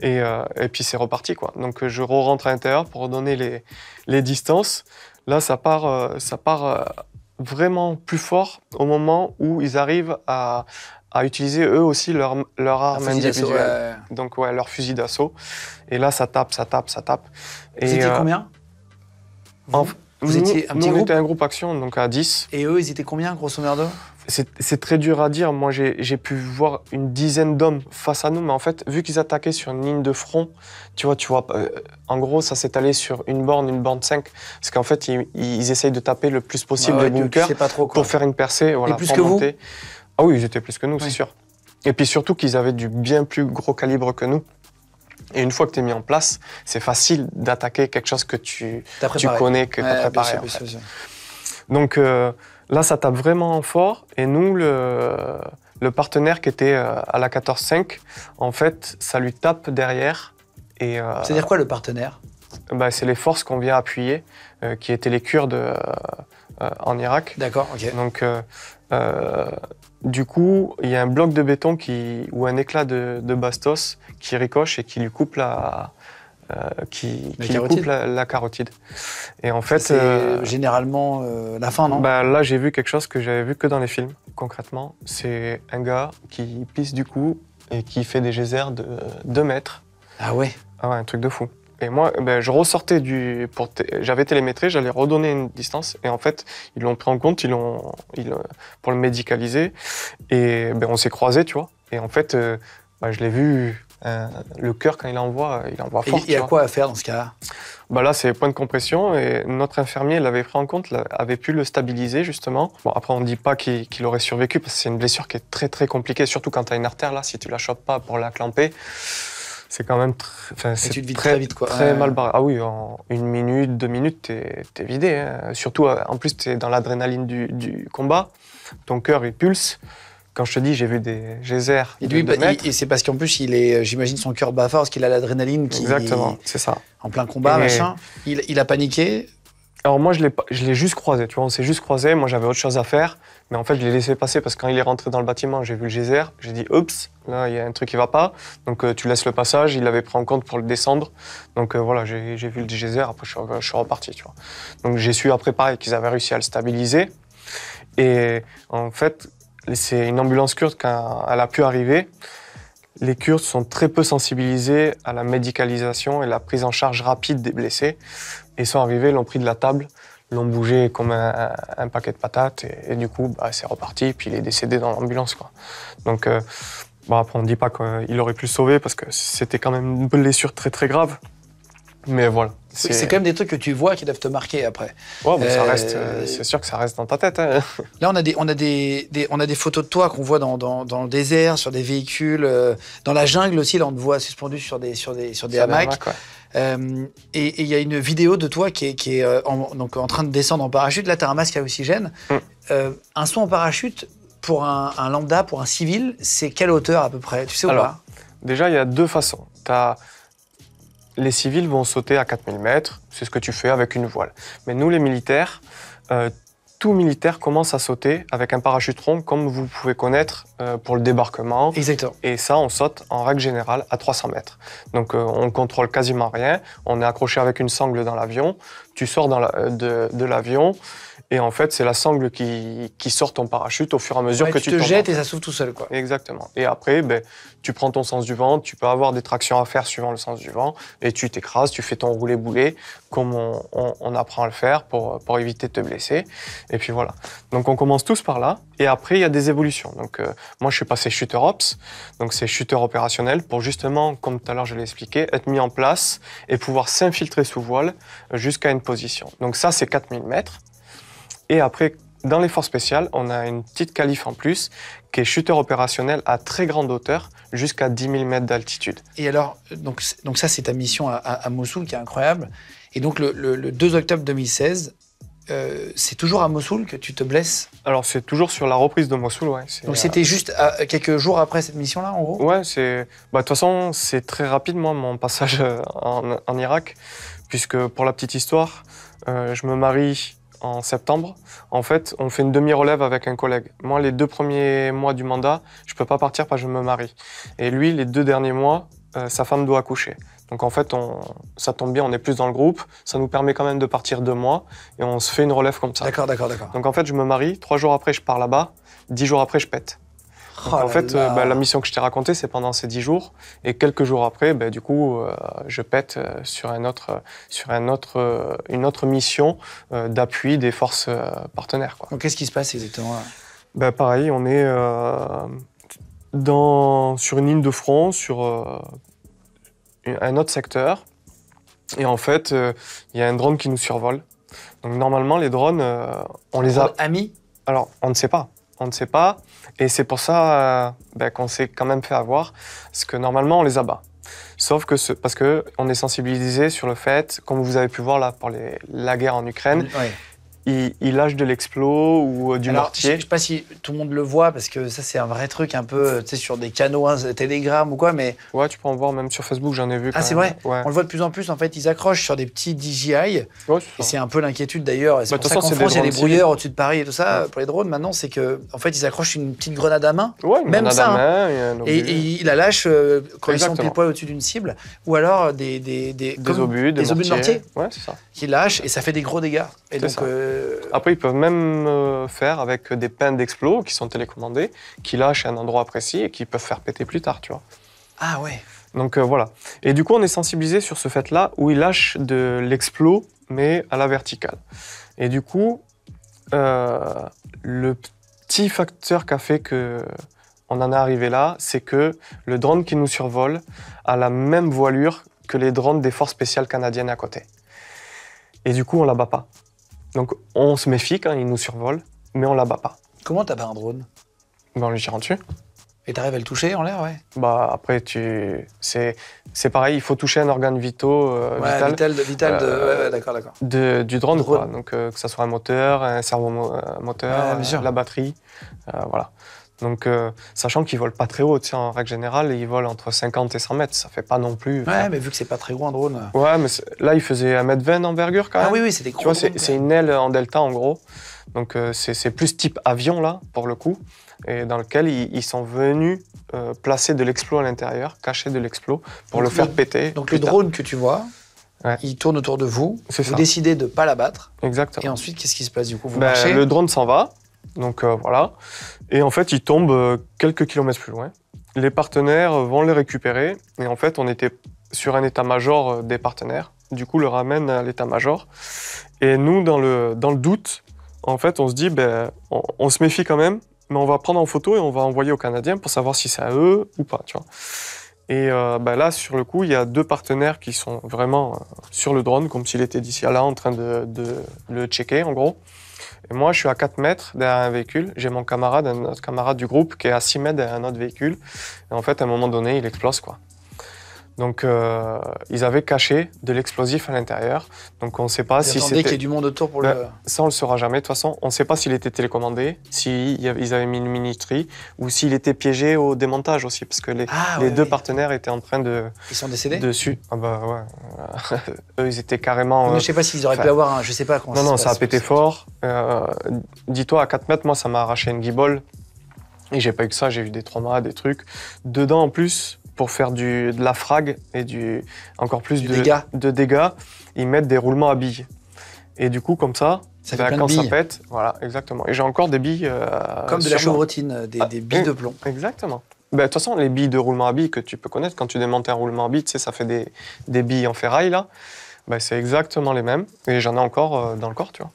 Et, euh, et puis, c'est reparti, quoi. Donc, je re-rentre à l'intérieur pour donner les, les distances. Là, ça part, euh, ça part euh, vraiment plus fort au moment où ils arrivent à, à utiliser eux aussi leur, leur arme individuelle. Donc, ouais, leur fusil d'assaut. Et là, ça tape, ça tape, ça tape. C'était combien vous, étiez un nous, on était un groupe action, donc à 10. Et eux, ils étaient combien, grosso modo c'est très dur à dire. Moi, j'ai pu voir une dizaine d'hommes face à nous, mais en fait, vu qu'ils attaquaient sur une ligne de front, tu vois, tu vois, euh, en gros, ça s'est allé sur une borne, une borne 5, parce qu'en fait, ils, essayent de taper le plus possible ah de ouais, pour faire une percée. Voilà, Et plus que vous Ah oui, ils étaient plus que nous, c'est sûr. Et puis surtout qu'ils avaient du bien plus gros calibre que nous. Et une fois que tu es mis en place, c'est facile d'attaquer quelque chose que tu, tu connais, que tu as préparé. Donc là, ça tape vraiment fort. Et nous, le, partenaire qui était euh, à la 14-5, en fait, ça lui tape derrière. Euh, C'est-à-dire quoi le partenaire bah, c'est les forces qu'on vient appuyer, euh, qui étaient les Kurdes euh, euh, en Irak. D'accord, ok. Donc, du coup, il y a un bloc de béton qui, ou un éclat de, bastos qui ricoche et qui lui coupe la, qui, carotide. coupe la, carotide. Et en fait, c'est généralement la fin, non bah, Là, j'ai vu quelque chose que j'avais vu que dans les films. Concrètement, c'est un gars qui pisse du cou et qui fait des geysers de 2 mètres. Ah ouais. Ah ouais, un truc de fou. Et moi, ben, je ressortais du. J'avais télémétré, j'allais redonner une distance. Et en fait, ils l'ont pris en compte ils ils, pour le médicaliser. Et ben, on s'est croisés, tu vois. Et en fait, euh, ben, je l'ai vu. Euh, le cœur, quand il envoie, il envoie fort. Il y a quoi à faire dans ce cas-là ben Là, c'est point de compression. Et notre infirmier l'avait pris en compte, avait pu le stabiliser, justement. Bon, après, on ne dit pas qu'il aurait survécu, parce que c'est une blessure qui est très, très compliquée, surtout quand tu as une artère, là, si tu la chopes pas pour la clamper c'est quand même tu te très, vite, quoi. mal barré. Ah oui, en une minute, deux minutes, t'es vidé. Hein. Surtout, euh, en plus, t'es dans l'adrénaline du, combat. Ton cœur, il pulse. Quand je te dis, j'ai vu des geysers. Et, de bah, et c'est parce qu'en plus, il est, euh, j'imagine, son cœur bat fort parce qu'il a l'adrénaline qui. Exactement, c'est ça. En plein combat, machin. Il, a paniqué. Alors moi, je l'ai juste croisé, tu vois, on s'est juste croisé. Moi, j'avais autre chose à faire. Mais en fait, je l'ai laissé passer parce que quand il est rentré dans le bâtiment, j'ai vu le geyser. J'ai dit, oups, là, il y a un truc qui va pas. Donc, euh, tu laisses le passage. Il l'avait pris en compte pour le descendre. Donc, euh, voilà, j'ai vu le geyser. Après, je suis, reparti, Donc, j'ai su après, pareil, qu'ils avaient réussi à le stabiliser. Et en fait, c'est une ambulance kurde, qu'elle elle a pu arriver, les Kurdes sont très peu sensibilisés à la médicalisation et la prise en charge rapide des blessés. Et sont arrivés, l'ont pris de la table l'ont bougé comme un, paquet de patates et, du coup bah, c'est reparti puis il est décédé dans l'ambulance quoi. Donc euh, bah après on dit pas qu'il aurait pu le sauver parce que c'était quand même une blessure très très grave mais voilà c'est quand même des trucs que tu vois qui doivent te marquer après. ça euh, reste. Euh, c'est sûr que ça reste dans ta tête. Hein. Là, on a des, on a des, on a des photos de toi qu'on voit dans, dans, le désert, sur des véhicules, euh, dans la jungle aussi. Là, on te voit suspendu sur des, sur des, sur des hamacs. et il y a une vidéo de toi qui est, qui est en, donc en train de descendre en parachute. Là, tu as un masque à oxygène. Mm. un saut en parachute pour un, lambda, pour un civil, c'est quelle hauteur à peu près Tu sais ou Déjà, il y a deux façons. Tu as les civils vont sauter à 4000 mètres, c'est ce que tu fais avec une voile. Mais nous, les militaires, euh, tout militaire commence à sauter avec un parachute rond, comme vous pouvez connaître euh, pour le débarquement. Exactement. Et ça, on saute en règle générale à 300 mètres. Donc euh, on contrôle quasiment rien, on est accroché avec une sangle dans l'avion, tu sors de l'avion et en fait, c'est la sangle qui, qui sort ton parachute au fur et à mesure que tu, tu te jettes et ça s'ouvre tout seul. Quoi. Exactement. Et après, ben, tu prends ton sens du vent, tu peux avoir des tractions à faire suivant le sens du vent, et tu t'écrases, tu fais ton roulé-boulet, comme on, on, on, apprend à le faire pour, pour éviter de te blesser. Et puis voilà. Donc on commence tous par là, et après, il y a des évolutions. Donc euh, moi, je suis passé shooter ops, donc c'est shooter opérationnel, pour justement, comme tout à l'heure je l'ai expliqué, être mis en place et pouvoir s'infiltrer sous voile jusqu'à une position. Donc ça, c'est 4000 mètres. Et après, dans l'effort spécial, on a une petite calife en plus qui est chuteur opérationnel à très grande hauteur, jusqu'à 10 000 mètres d'altitude. Et alors, donc, donc ça, c'est ta mission à, Mossoul qui est incroyable. Et donc, le, 2 octobre 2016, euh, c'est toujours à Mossoul que tu te blesses Alors, c'est toujours sur la reprise de Mossoul, ouais. Donc, c'était juste euh, quelques jours après cette mission-là, en gros Ouais, c'est. Bah, de toute façon, c'est très rapide, moi, mon passage euh, en, Irak, puisque pour la petite histoire, je me marie en septembre, en fait, on fait une demi-relève avec un collègue. Moi, les deux premiers mois du mandat, je peux pas partir parce que je me marie. Et lui, les deux derniers mois, euh, sa femme doit accoucher. Donc en fait, on, ça tombe bien, on est plus dans le groupe, ça nous permet quand même de partir deux mois et on se fait une relève comme ça. D'accord, d'accord, d'accord. Donc en fait, je me marie, trois jours après, je pars là-bas, dix jours après, je pète en oh fait, euh, bah, la... mission que je t'ai racontée, c'est pendant ces dix jours. Et quelques jours après, bah, du coup, euh, je pète euh, sur, un autre, sur un autre, une autre mission d'appui des forces partenaires. qu'est-ce qui se passe exactement bah, Pareil, on est sur une ligne de front, sur un autre secteur. Et en fait, il y a un drone qui nous survole. Donc, normalement, les drones, on les a. Amis Alors, on ne sait pas. On ne sait pas. Et c'est pour ça euh, ben, qu'on s'est quand même fait avoir, parce que normalement on les abat. Sauf que parce qu'on est sensibilisé sur le fait, comme vous avez pu voir là pour la guerre en Ukraine, il, lâche de l'explos ou euh, du mortier. Je, ne sais pas si tout le monde le voit parce que ça c'est un vrai truc un peu sur des canaux hein, Telegram ou quoi mais Ouais, tu peux en voir même sur Facebook, j'en ai vu Ah, c'est vrai. On le voit de plus en plus en fait, ils accrochent sur des petits DJI et c'est un peu l'inquiétude d'ailleurs c'est bah, pour ça qu'en France il y a des brouilleurs au-dessus de Paris et tout ça pour les drones maintenant, c'est que en fait, ils accrochent une petite grenade à main, même ça. À hein. main, et, et, ils la lâchent euh, quand ils sont pile poil au-dessus d'une cible ou alors des des des, obus, de mortier. Ouais, c'est ça. Qui lâchent et ça fait des gros dégâts. Et donc euh, euh, après, ils peuvent même euh, faire avec des pains d'explos qui sont télécommandés, qui lâchent à un endroit précis et qui peuvent faire péter plus tard, tu vois. Ah ouais. Donc euh, voilà. Et du coup, on est sensibilisé sur ce fait-là où ils lâchent de l'explos, mais à la verticale. Et du coup, le petit facteur qui a fait que on en est arrivé là, c'est que le drone qui nous survole a la même voilure que les drones des forces spéciales canadiennes à côté. Et du coup, on la bat pas. Donc on se méfie quand il nous survole, mais on l'abat pas. Comment t'abats un drone ben, On lui dessus. Et t'arrives à le toucher en l'air, ouais Bah après, tu... c'est... pareil, il faut toucher un organe vitaux, euh, vital, de, vital de... Euh, du drone, Quoi. donc euh, que ça soit un moteur, un cerveau moteur, la batterie, voilà. Donc, euh, sachant qu'ils volent pas très haut, en règle générale, ils volent entre 50 et 100 mètres, ça fait pas non plus. Ouais, mais vu que c'est pas très gros un drone. Euh. Ouais, mais là, il faisait 1m20 d'envergure quand ah même. Ah oui, oui, c'était gros. Tu vois, c'est une aile en delta en gros. Donc, euh, c'est plus type avion là, pour le coup, et dans lequel ils, sont venus placer de l'explos à l'intérieur, cacher de l'explos pour le faire péter. Donc, le drone que tu vois, Il tourne autour de vous. Vous décidez de ne pas l'abattre. Exactement. Et ensuite, qu'est-ce qui se passe du coup vous ben, Le drone s'en va. Donc voilà. Et en fait, ils tombent euh, quelques kilomètres plus loin. Les partenaires euh, vont les récupérer. Et en fait, on était sur un état-major euh, des partenaires. Du coup, le ramène à l'état-major. Et nous, dans le, dans le doute, en fait, on se dit, ben, on, on, se méfie quand même, mais on va prendre en photo et on va envoyer aux Canadiens pour savoir si c'est à eux ou pas. Tu vois. Et euh, bah là, sur le coup, il y a deux partenaires qui sont vraiment euh, sur le drone, comme s'il était d'ici à là en train de, de, le checker, en gros. Et moi, je suis à 4 mètres derrière un véhicule. J'ai mon camarade, un autre camarade du groupe, qui est à 6 mètres un autre véhicule. Et en fait, à un moment donné, il explose, quoi. Donc, euh, ils avaient caché de l'explosif à l'intérieur. Donc, on ne sait pas si c'était. qu'il y ait du monde autour pour le. Ça, on le saura jamais. De toute façon, on ne sait pas s'il était télécommandé, s'ils avaient mis une minuterie ou s'il était piégé au démontage aussi, parce que les, ah, deux partenaires étaient en train de. Ils sont décédés. Dessus. Ah bah ouais. Eux, ils étaient carrément. Euh, je ne sais pas s'ils auraient pu avoir un. Je sais pas. non, ça non, ça a pété fort. Euh, Dis-toi, à 4 mètres, moi, ça m'a arraché une guibole. Et j'ai pas eu que ça, j'ai eu des traumas, des trucs. Dedans, en plus, pour faire du, de la frag et du, encore plus de, dégâts. de dégâts, ils mettent des roulements à billes. Et du coup, comme ça, ça bah, quand ça pète, voilà, exactement. Et j'ai encore des billes. Euh, comme de la chevrotine, euh, des, ah, des, billes de mm, plomb. Exactement. Bah, de toute façon, les billes de roulement à billes que tu peux connaître, quand tu démontes un roulement à billes, tu sais, ça fait des, billes en ferraille, là. Bah, c'est exactement les mêmes. Et j'en ai encore euh, dans le corps, tu vois.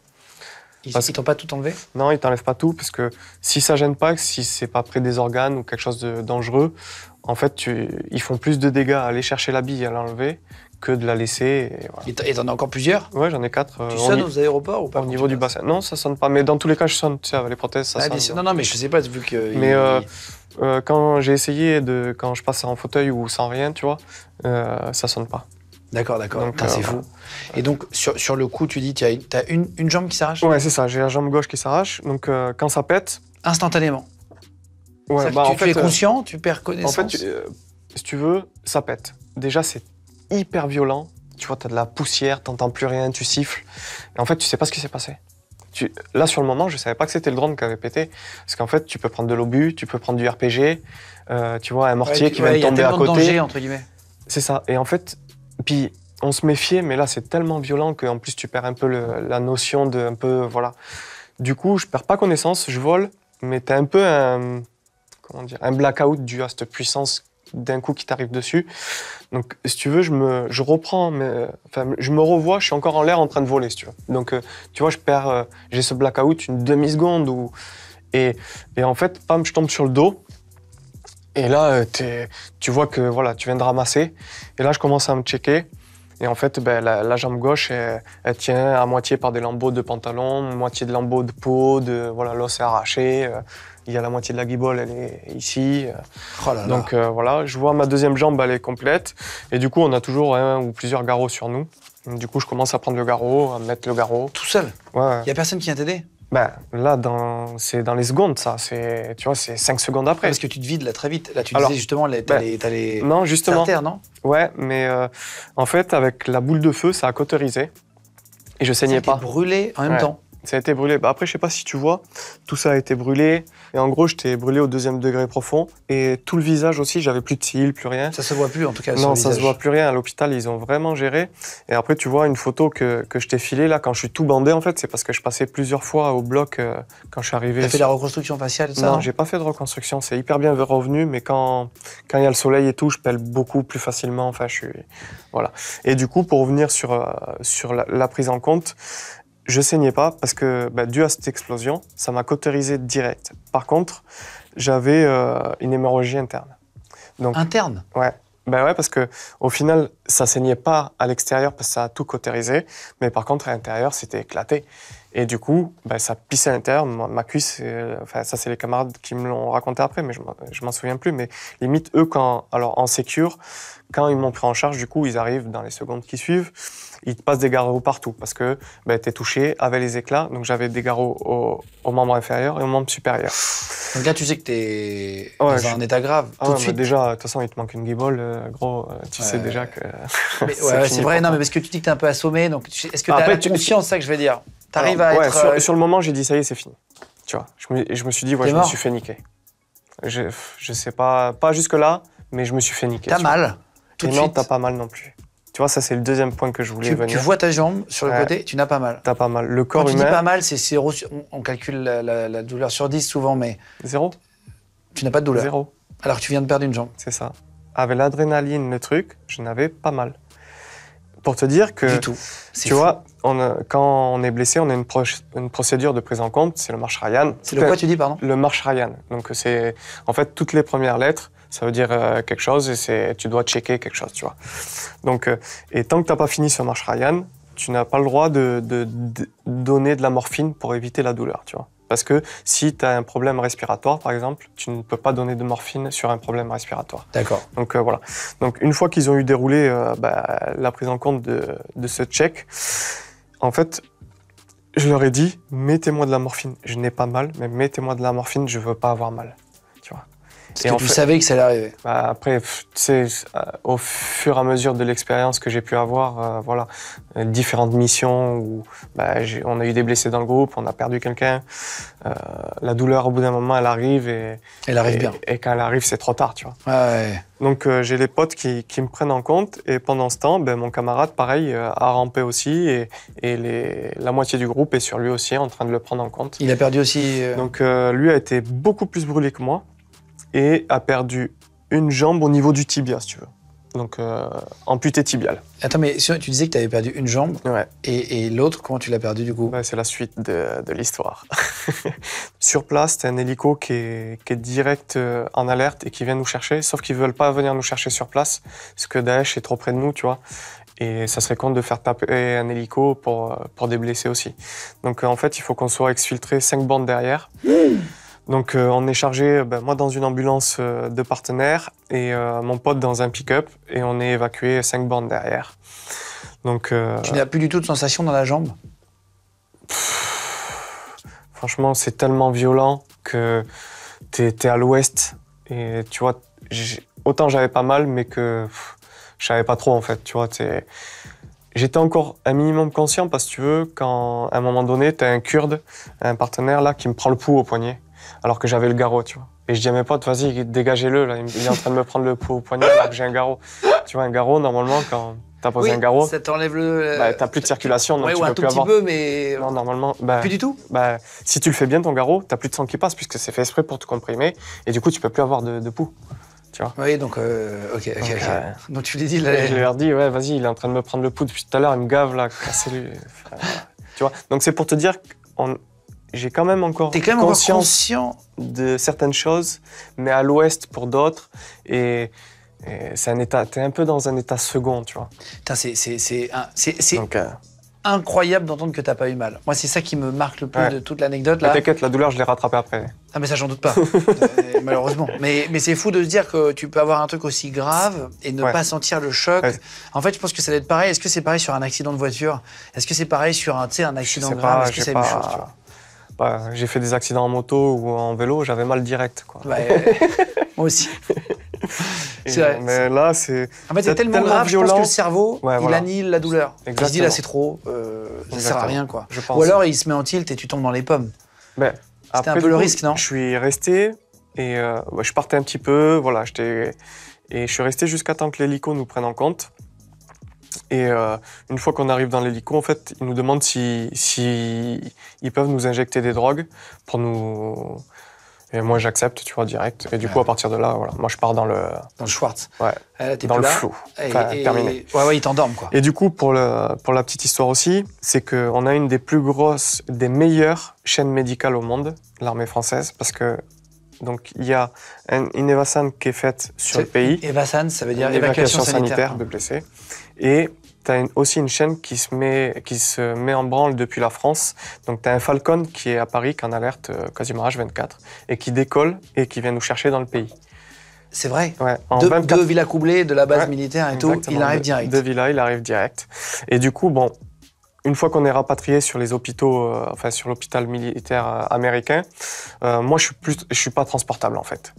Ils, parce... t'ont pas tout enlevé Non, ils t'enlèvent pas tout, parce que si ça gêne pas, si c'est pas près des organes ou quelque chose de dangereux, en fait, ils font plus de dégâts à aller chercher la bille à l'enlever que de la laisser. Et voilà. t'en as encore plusieurs Ouais, j'en ai quatre. Euh, tu sonnes aux aéroports ou pas Au niveau du bassin. Non, ça sonne pas. Mais dans tous les cas, je sonne. Tu sais, les prothèses, ça ah, sonne. non, non, mais je sais pas, vu que. Mais euh, euh, quand j'ai essayé, de, quand je passe en fauteuil ou sans rien, tu vois, ça ça sonne pas. D'accord, d'accord. Ah, c'est fou. Et donc, sur, le coup, tu dis, tu as, une, une jambe qui s'arrache Ouais, c'est ça. J'ai la jambe gauche qui s'arrache. Donc, quand ça pète. Instantanément bah, tu, en es euh, conscient, tu perds connaissance. En fait, euh, si tu veux, ça pète. Déjà, c'est hyper violent. Tu vois, tu as de la poussière, t'entends plus rien, tu siffles. Et en fait, tu sais pas ce qui s'est passé. Tu... Là, sur le moment, je savais pas que c'était le drone qui avait pété. Parce qu'en fait, tu peux prendre de l'obus, tu peux prendre du RPG, euh, tu vois, un mortier qui va vient tomber à côté. danger, entre guillemets. C'est ça. Et en fait, puis on se méfiait, mais là, c'est tellement violent qu'en plus, tu perds un peu la notion de un peu. Voilà. Du coup, je perds pas connaissance, je vole, mais tu as un peu un un blackout dû à cette puissance d'un coup qui t'arrive dessus. Donc, si tu veux, je me, je reprends, mais, euh, enfin, je me revois, je suis encore en l'air en train de voler, tu veux. Donc, euh, tu vois, je perds, euh, j'ai ce blackout une demi-seconde et, et, en fait, je tombe sur le dos. Et là, es, tu vois que, voilà, tu viens de ramasser. Et là, je commence à me checker. Et en fait, ben, la, jambe gauche, elle, elle, tient à moitié par des lambeaux de pantalon, moitié de lambeaux de peau, de, voilà, l'os est arraché. Il y a la moitié de la guibole, elle est ici. Oh Donc euh, voilà, je vois ma deuxième jambe, elle est complète. Et du coup, on a toujours un ou plusieurs garrots sur nous. du coup, je commence à prendre le garrot, à mettre le garrot. Tout seul Ouais. Il n'y a personne qui vient t'aider ben, là, dans, c'est dans les secondes, ça. C'est, tu vois, c'est cinq secondes après. Parce que tu te vides là très vite. Là, tu disais justement, ben, t'as, les, t'as non, justement. Ouais, mais euh, en fait, avec la boule de feu, ça a cautérisé. Et je saignais ça pas. brûlé en même temps. Ça a été brûlé. Bah, après, je sais pas si tu vois, tout ça a été brûlé. Et en gros, j'étais brûlé au deuxième degré profond. Et tout le visage aussi, j'avais plus de cils, plus rien. Ça se voit plus en tout cas. Non, ça se voit plus rien. À l'hôpital, ils ont vraiment géré. Et après, tu vois une photo que, que je t'ai filée là, quand je suis tout bandé en fait, c'est parce que je passais plusieurs fois au bloc euh, quand je suis arrivé. T'as fait la reconstruction faciale, ça Non, hein j'ai pas fait de reconstruction. C'est hyper bien revenu, mais quand quand il y a le soleil et tout, je pèle beaucoup plus facilement. Enfin, je suis voilà. Et du coup, pour revenir sur euh, sur la prise en compte. Je saignais pas parce que, bah, dû à cette explosion, ça m'a cautérisé direct. Par contre, j'avais euh, une hémorragie interne. Donc, interne Ouais. Ben ouais, parce que au final, ça saignait pas à l'extérieur parce que ça a tout cautérisé, mais par contre à l'intérieur, c'était éclaté. Et du coup, bah, ça pissait à l'intérieur. Ma, cuisse, euh, enfin, ça, c'est les camarades qui me l'ont raconté après, mais je m'en souviens plus. Mais limite, eux, quand, alors, en sécure, quand ils m'ont pris en charge, du coup, ils arrivent dans les secondes qui suivent. Ils te passent des garrots partout parce que bah, tu es touché avait les éclats. Donc, j'avais des garrots au, au, membre inférieur et au membre supérieur. Donc là, tu sais que tu es dans un état grave. Ah tout de suite. déjà, de toute façon, il te manque une guibole, gros. Tu sais déjà que. c'est vrai, non, mais parce que tu dis que tu es un peu assommé. Donc, est-ce que ah, tu as conscience, ça que je vais dire T'arrives à euh, sur, le moment, j'ai dit ça y est, c'est fini. Tu vois, je me, suis dit, voilà, je me suis fait niquer. Je, ne sais pas, pas jusque-là, mais je me suis fait niquer. T'as mal tout Et non, t'as pas mal non plus. Tu vois, ça, c'est le deuxième point que je voulais tu, Tu vois ta jambe sur le côté, tu n'as pas mal. T'as pas mal. Le corps tu n'as pas mal, c'est zéro. On, calcule la, douleur sur 10 souvent, mais. Zéro. Tu n'as pas de douleur. Zéro. Alors tu viens de perdre une jambe. C'est ça. Avec l'adrénaline, le truc, je n'avais pas mal. Pour te dire que. Du tout. Tu vois, quand on est blessé, on a une, procédure de prise en compte, c'est le marche Ryan. C'est le quoi tu dis, pardon Le marche Ryan. Donc c'est en fait toutes les premières lettres, ça veut dire euh, quelque chose et c'est tu dois checker quelque chose, tu vois. Donc euh, et tant que t'as pas fini ce marche Ryan, tu n'as pas le droit de, de, donner de la morphine pour éviter la douleur, tu vois. Parce que si tu as un problème respiratoire, par exemple, tu ne peux pas donner de morphine sur un problème respiratoire. D'accord. Donc euh, voilà. Donc une fois qu'ils ont eu déroulé bah, la prise en compte de, de ce check, en fait, je leur ai dit, mettez-moi de la morphine. Je n'ai pas mal, mais mettez-moi de la morphine, je veux pas avoir mal. Tu vois et que tu que ça allait arriver. Bah, après, c'est euh, au fur et à mesure de l'expérience que j'ai pu avoir, euh, voilà, euh, différentes missions où bah, on a eu des blessés dans le groupe, on a perdu quelqu'un. la douleur, au bout d'un moment, elle arrive et elle arrive bien. Et quand elle arrive, c'est trop tard, tu vois. Donc j'ai les potes qui, me prennent en compte et pendant ce temps, ben, mon camarade, pareil, a rampé aussi et, et les, la moitié du groupe est sur lui aussi en train de le prendre en compte. Il a perdu aussi. Donc lui a été beaucoup plus brûlé que moi et a perdu une jambe au niveau du tibia, si tu veux. Donc euh, amputé tibial. Attends, mais tu disais que tu avais perdu une jambe. Ouais. Et, l'autre, comment tu l'as perdu du coup bah, C'est la suite de, l'histoire. Sur place, t'as un hélico qui est, direct euh, en alerte et qui vient nous chercher, sauf qu'ils veulent pas venir nous chercher sur place, parce que Daesh est trop près de nous, tu vois. Et ça serait con de faire taper un hélico pour, euh, pour des blessés aussi. Donc en fait, il faut qu'on soit exfiltré cinq bandes derrière. Donc euh, on est chargé, euh, ben, moi dans une ambulance euh, de partenaire et mon pote dans un pick-up et on est évacué cinq bornes derrière. Donc, tu n'as plus du tout de sensation dans la jambe Franchement, c'est tellement violent que tu es, à l'ouest et tu vois, autant j'avais pas mal, mais que je savais pas trop en fait. Tu vois, J'étais encore un minimum conscient parce que tu veux, quand à un moment donné, tu as un kurde, un partenaire là, qui me prend le pouls au poignet alors que j'avais le garrot, tu vois. Et je dis à mes potes, vas-y, dégagez-le, là, il est en train de me prendre le pouls au poignet alors que j'ai un garrot. Tu vois, un garrot, normalement, quand t'as posé un garrot. Ça t'enlève le. Euh, bah, t'as plus de circulation, donc tu ouais, un tout petit peu, mais. Euh, non, normalement. Bah, plus du tout bah, Si tu le fais bien, ton garrot, t'as plus de sang qui passe puisque c'est fait exprès pour te comprimer et du coup, tu peux plus avoir de, de pouls. Tu vois oui, donc, euh, ok, ok, donc, tu l'as dit là. Je leur dit, ouais, vas-y, il est en train de me prendre le pouls depuis tout à l'heure, il me gave là, lui tu vois, donc c'est pour te dire qu'on j'ai quand même encore quand conscience conscient de certaines choses, mais à l'ouest pour d'autres. Et, c'est un état, t'es un peu dans un état second, tu vois. C'est euh, incroyable d'entendre que t'as pas eu mal. Moi, c'est ça qui me marque le plus de toute l'anecdote. T'inquiète, la douleur, je l'ai rattrapée après. Ah, mais ça, j'en doute pas, euh, malheureusement. Mais, c'est fou de se dire que tu peux avoir un truc aussi grave et ne pas sentir le choc. En fait, je pense que ça doit être pareil. Est-ce que c'est pareil sur un accident de voiture Est-ce que c'est pareil sur un, un accident grave Est-ce que c'est la même j'ai fait des accidents en moto ou en vélo, j'avais mal direct. Quoi. moi aussi. mais là, c'est. En fait, c'est tellement, grave, violent. que le cerveau, il voilà. la douleur. Exactement. Il se dit là, c'est trop, euh, ça sert à rien, quoi. Ou alors, il se met en tilt et tu tombes dans les pommes. Ben, C'était un peu le risque, non Je suis resté et euh, je partais un petit peu, voilà, j'étais. Et je suis resté jusqu'à temps que l'hélico nous prenne en compte. Et euh, une fois qu'on arrive dans l'hélico, en fait, ils nous demandent si, ils peuvent nous injecter des drogues pour nous. Et moi, j'accepte, tu vois, direct. Et du coup, à partir de là, voilà, moi, je pars dans le. Dans le Schwartz. Ouais. Euh, dans le flou. et, terminé. Ouais, ouais, ils t'endorment, quoi. Et du coup, pour, le, pour la petite histoire aussi, c'est qu'on a une des plus grosses, des meilleures chaînes médicales au monde, l'armée française, parce que donc il y a une évacuation qui est faite sur le pays. Evacuation, ça veut dire évacuation, sanitaire. de blessés. Et tu as aussi une chaîne qui se, met, qui se met en branle depuis la France. Donc, tu as un Falcon qui est à Paris, qui en alerte euh, Quasiment H24, et qui décolle et qui vient nous chercher dans le pays. C'est vrai ouais, en de, de la base militaire et tout, il arrive direct. De Villa, il arrive direct. Et du coup, bon, une fois qu'on est rapatrié sur les hôpitaux, euh, enfin sur l'hôpital militaire euh, américain, euh, moi je suis plus, je suis pas transportable en fait.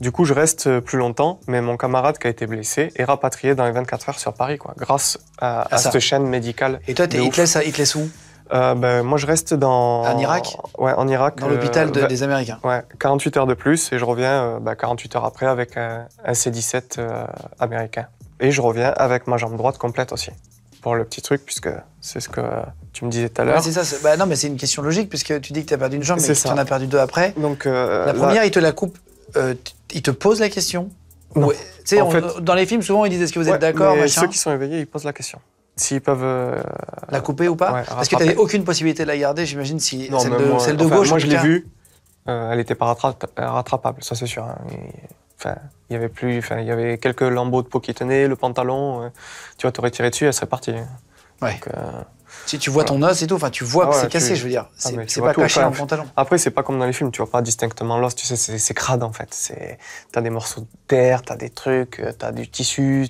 Du coup, je reste plus longtemps, mais mon camarade qui a été blessé est rapatrié dans les 24 heures sur Paris, quoi, grâce à, ah, cette chaîne médicale. Et toi, tu es il où ben, moi, je reste dans. En Irak Ouais, en Irak. Dans l'hôpital ben, des Américains. Ouais, 48 heures de plus et je reviens 48 ben, heures après avec un C-17 américain. Et je reviens avec ma jambe droite complète aussi pour le petit truc, puisque c'est ce que tu me disais tout à l'heure. c'est bah, non, mais c'est une question logique, puisque tu dis que tu as perdu une jambe, mais tu en as perdu deux après. Donc, euh, la première, ils il te la coupe, euh, il te pose la question. Ouais, fait... Dans les films, souvent, ils disent est-ce que vous êtes d'accord d'accord Ceux qui sont éveillés, ils posent la question. S'ils peuvent. Euh, la couper ou pas Parce que tu n'avais aucune possibilité de la garder, j'imagine, si celle, de, gauche. Moi, je l'ai vue. Euh, elle n'était pas rattrapable, ça c'est sûr. Hein, Enfin, il y avait plus, enfin, il y avait quelques lambeaux de peau qui tenaient, le pantalon. Euh, tu vois, t'aurais tiré dessus, elle serait partie. Ouais. Euh, si tu vois ton os et tout, enfin, tu vois que ah c'est cassé, je veux dire. Ah, c'est pas caché en pantalon. Après, c'est pas comme dans les films, tu vois pas distinctement l'os, tu sais, c'est crade en fait. T'as des morceaux de terre, t'as des trucs, euh, t'as du tissu,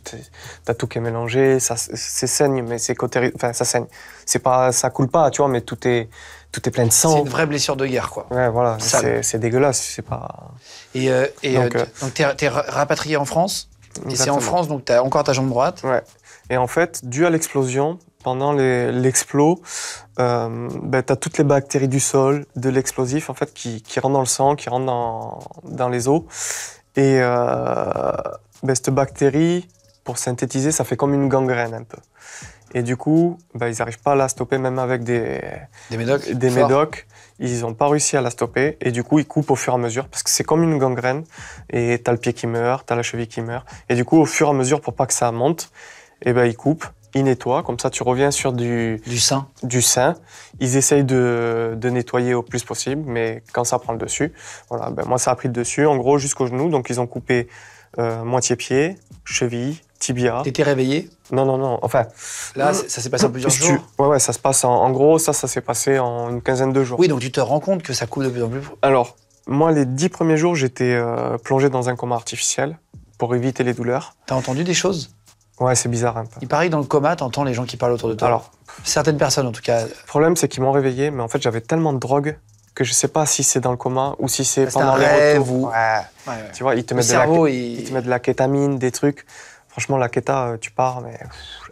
t'as tout qui est mélangé, ça saigne, mais c'est côté enfin, ça saigne. C'est pas, ça coule pas, tu vois, mais tout est, tout est plein de sang. C'est une vraie blessure de guerre, quoi. Ouais, voilà, c'est dégueulasse, c'est pas. Et, euh, euh, euh, donc, t'es rapatrié en France. Exactement. Et c'est en France, donc t'as encore ta jambe droite. Ouais. Et en fait, dû à l'explosion, pendant l'explo, euh, ben, tu toutes les bactéries du sol, de l'explosif en fait, qui, rentrent dans le sang, qui rentrent dans, les os. Et ben, cette bactérie, pour synthétiser, ça fait comme une gangrène un peu. Et du coup, bah, ils n'arrivent pas à la stopper, même avec des, des médocs. Des médocs. Ils ont pas réussi à la stopper. Et du coup, ils coupent au fur et à mesure, parce que c'est comme une gangrène. Et tu le pied qui meurt, tu la cheville qui meurt. Et du coup, au fur et à mesure, pour pas que ça monte, et eh ben ils coupent, ils nettoient. Comme ça, tu reviens sur du. Du sein. Du sein. Ils essayent de, de nettoyer au plus possible, mais quand ça prend le dessus, voilà, ben, moi, ça a pris le dessus, en gros, jusqu'au genou. Donc, ils ont coupé euh, moitié pied, cheville, tibia. T'étais réveillé Non, non, non. Enfin. Là, ça s'est passé en plusieurs jours Ouais, ouais, ça se passe en, gros, ça, ça s'est passé en une quinzaine de jours. Oui, donc tu te rends compte que ça coule de plus en plus. Alors, moi, les dix premiers jours, j'étais euh, plongé dans un coma artificiel pour éviter les douleurs. T'as entendu des choses Ouais, c'est bizarre un peu. Il paraît dans le coma, t'entends les gens qui parlent autour de toi. Alors, certaines personnes en tout cas. Le problème, c'est qu'ils m'ont réveillé, mais en fait, j'avais tellement de drogue que je sais pas si c'est dans le coma ou si c'est pendant les rêve, Tu vois, ils te, mettent de la... il... te mettent de la kétamine, des trucs. Franchement, la kéta, euh, tu pars mais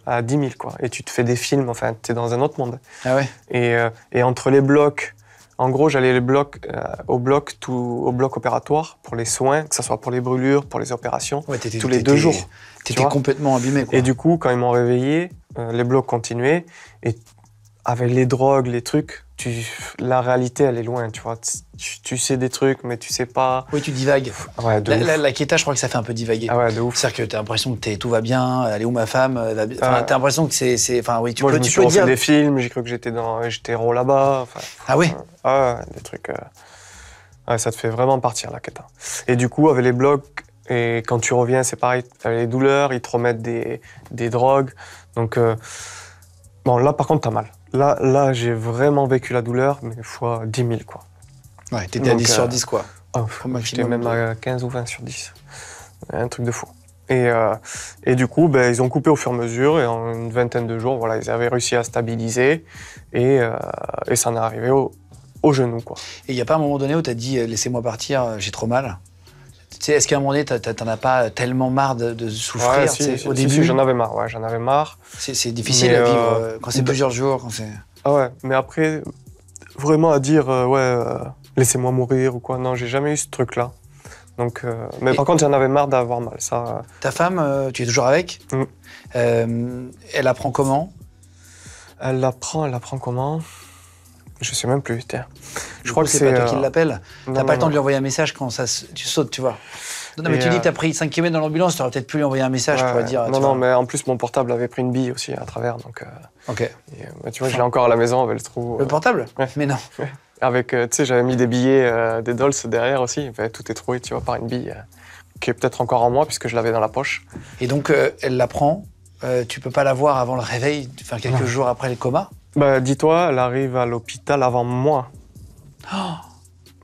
à 10 000, quoi. Et tu te fais des films, enfin, tu es dans un autre monde. Ah et, euh, et entre les blocs, en gros, j'allais les blocs, euh, au, bloc, tout, au bloc opératoire pour les soins, que ce soit pour les brûlures, pour les opérations, tous les deux jours. Tu étais complètement abîmé. Quoi. Et du coup, quand ils m'ont réveillé, les blocs continuaient et avec les drogues, les trucs, tu, la réalité, elle est loin, tu vois. Tu, sais des trucs, mais tu sais pas. Oui, tu divagues. Ouais, la, ouf. La, je crois que ça fait un peu divaguer. Ah ouais, de ouf. C'est-à-dire que t'as l'impression que es, tout va bien, elle est où ma femme tu T'as l'impression que c'est. Enfin, oui, tu Moi, peux, je me suis des films, j'ai cru que j'étais dans. J'étais là-bas. Ah oui ouais, des trucs. Euh, ça te fait vraiment partir, la quêta. Et du coup, avec les blocs, et quand tu reviens, c'est pareil, as les douleurs, ils te remettent des, des drogues. Donc. Euh, bon, là, par contre, t'as mal. Là, j'ai vraiment vécu la douleur, mais fois 10 000, quoi. Ouais, t'étais à 10 sur 10, euh, quoi. Oh, j'étais même à 15 ou 20 sur 10. Un truc de fou. Et, euh, et du coup, ben, ils ont coupé au fur et à mesure, et en une vingtaine de jours, voilà, ils avaient réussi à stabiliser, et, euh, ça en est arrivé au, au genou. Quoi. Et il n'y a pas un moment donné où tu as dit laissez-moi partir, j'ai trop mal est-ce qu'à un moment donné, t'en as pas tellement marre de, souffrir au début J'en avais marre, j'en avais marre. C'est difficile à vivre euh, euh, quand c'est plusieurs jours, Ah ouais, mais après, vraiment à dire euh, ouais, laissez-moi mourir ou quoi. Non, j'ai jamais eu ce truc-là. Donc, mais par contre, j'en avais marre d'avoir mal. Ça. Ta femme, tu es toujours avec mm. Elle apprend comment Elle apprend, elle apprend comment je sais même plus, tiens. Je crois que c'est pas toi qui euh, l'appelle. T'as pas le temps de lui envoyer un message quand ça tu sautes, tu vois. Non, mais tu dis euh, t'as pris 5 km dans l'ambulance, Tu aurais peut-être pu lui envoyer un message pour dire. Non, non, mais en plus, mon portable avait pris une bille aussi à travers, donc. Euh, ok. Bah, tu vois, je l'ai encore à la maison avec le trou. Le portable Mais non. Avec, tu sais, j'avais mis des billets, des dolls derrière aussi. tout est troué, tu vois, par une bille qui est peut-être encore en moi puisque je l'avais dans la poche. Et donc, elle la prend. tu peux pas la voir avant le réveil, enfin quelques jours après le coma bah, dis-toi, elle arrive à l'hôpital avant moi. Oh.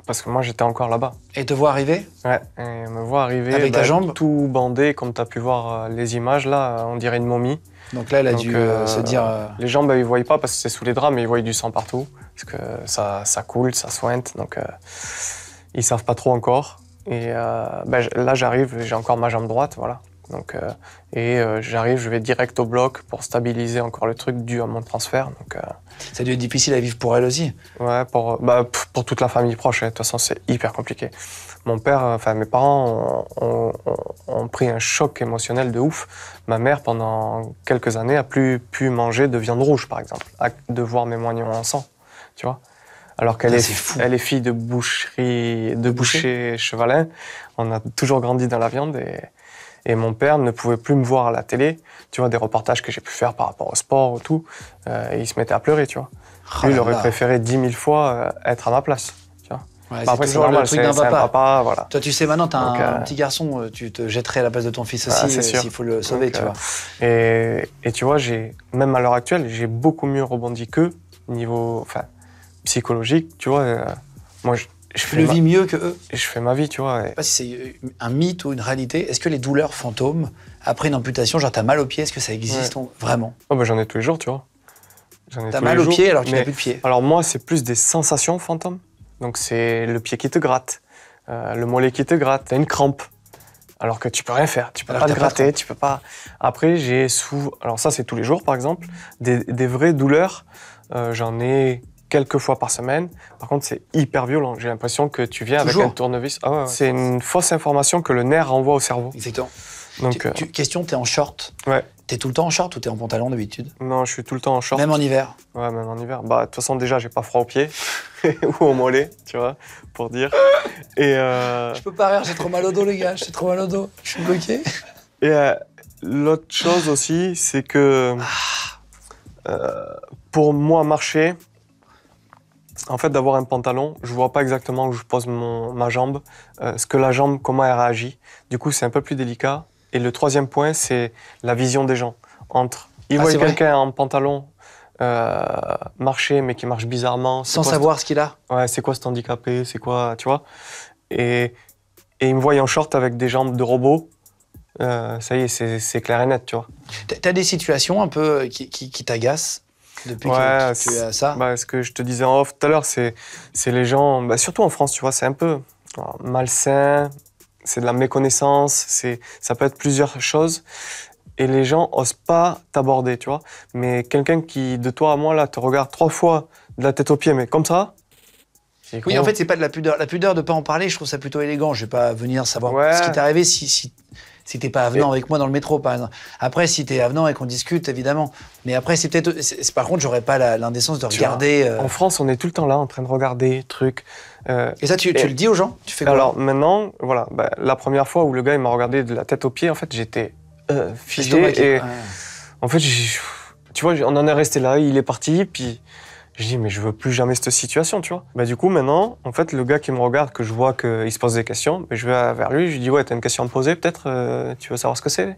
Parce que moi, j'étais encore là-bas. Et te voir arriver Ouais, me voir arriver. Avec la ta bah, jambe Tout bandé, comme tu as pu voir euh, les images, là, on dirait une momie. Donc là, elle a dû euh, euh, se dire. Les jambes, bah, ils voient pas parce que c'est sous les draps, mais ils voient du sang partout. Parce que ça, ça coule, ça sointe. Donc, ils ils savent pas trop encore. Et bah, là, j'arrive, j'ai encore ma jambe droite, voilà. Donc, euh, et euh, j'arrive, je vais direct au bloc pour stabiliser encore le truc dû à mon transfert. Donc, euh, ça a dû être difficile à vivre pour elle aussi. Ouais, pour, bah, pour toute la famille proche. Hein. De toute façon, c'est hyper compliqué. Mon père, enfin mes parents ont, ont, pris un choc émotionnel de ouf. Ma mère, pendant quelques années, a plus pu manger de viande rouge, par exemple, voir mes moignons en sang. Tu vois. Alors qu'elle ah, est, elle est fille de boucherie, de, boucher, boucher chevalin. On a toujours grandi dans la viande et et mon père ne pouvait plus me voir à la télé. Tu vois, des reportages que j'ai pu faire par rapport au sport ou tout. et euh, il se mettait à pleurer, tu vois. Oh il aurait préféré dix mille fois euh, être à ma place. vois. bah c'est toujours normal, le truc d'un papa. voilà. Toi, tu sais, maintenant, tu as un, euh, petit garçon, tu te jetterais à la place de ton fils ah, aussi s'il faut le sauver, tu vois. Et, tu vois, j'ai, même à l'heure actuelle, j'ai beaucoup mieux rebondi qu'eux, niveau enfin, psychologique, tu vois. moi, je, je fais le ma... vis mieux que eux. je fais ma vie, tu vois. Je Je sais pas si c'est un mythe ou une réalité. Est-ce que les douleurs fantômes, après une amputation, genre t'as mal au pied, est-ce que ça existe vraiment oh, bah, J'en ai tous les jours, tu vois. T'as mal au pied alors que tu n'as plus de pied. Alors moi, c'est plus des sensations fantômes. Donc c'est le pied qui te gratte, euh, le mollet qui te gratte, t'as une crampe. Alors que tu peux rien faire, tu peux pas te gratter, tu peux pas. Après, j'ai sous, alors ça c'est tous les jours par exemple, des, vraies douleurs. Euh, j'en ai quelques fois par semaine. Par contre, c'est hyper violent. J'ai l'impression que tu viens avec un tournevis. Ah c'est une fausse information que le nerf envoie au cerveau. Exactement. Donc, tu, euh, tu, question, en short. Ouais. es tout le temps en short ou tu es en pantalon d'habitude Non, je suis tout le temps en short. Même en hiver Ouais, même en hiver. Bah, de toute façon, déjà, j'ai pas froid aux pieds ou au mollet, tu vois, pour dire. Et euh, Je peux pas rire, j'ai trop mal au dos, les gars, j'ai trop mal au dos. Je suis bloqué. Et euh, l'autre chose aussi, c'est que ah. pour moi, marcher, en fait, d'avoir un pantalon, je vois pas exactement où je pose ma jambe, euh, ce que la jambe, comment elle réagit. Du coup, c'est un peu plus délicat. Et le troisième point, c'est la vision des gens. Entre, ils ah, voient quelqu'un en pantalon euh, marcher, mais qui marche bizarrement. Sans savoir ce, qu'il a. Ouais, c'est quoi cet handicapé, c'est quoi, tu vois. Et, et ils me voient en short avec des jambes de robot. Euh, ça y est, c'est clair et net, tu vois. T'as des situations un peu qui t'agacent depuis ouais, ça bah, Ce que je te disais en off tout à l'heure, c'est les gens, bah, surtout en France, tu vois, c'est un peu malsain, c'est de la méconnaissance, ça peut être plusieurs choses. Et les gens osent pas t'aborder, tu vois. Mais quelqu'un qui, de toi à moi, là, te regarde trois fois de la tête aux pieds, mais comme ça, oui, en fait, c'est pas de la pudeur. La pudeur de pas en parler, je trouve ça plutôt élégant. Je vais pas venir savoir ce qui t'est arrivé si, si, si t'es pas avenant avec moi dans le métro, par exemple. Après, si t'es avenant et qu'on discute, évidemment. Mais après, c'est peut-être. Par contre, j'aurais pas l'indécence de regarder. Euh, en France, on est tout le temps là, en train de regarder trucs. Euh, et ça, tu, le dis aux gens Tu fais quoi Alors maintenant, voilà, bah, la première fois où le gars il m'a regardé de la tête aux pieds, en fait, j'étais euh, figé et en fait, tu vois, on en est resté là. Il est parti, puis je dis, mais je veux plus jamais cette situation, tu vois. Bah, du coup, maintenant, en fait, le gars qui me regarde, que je vois qu'il se pose des questions, mais bah, je vais vers lui, je lui dis, ouais, t'as une question à me poser, peut-être, euh, tu veux savoir ce que c'est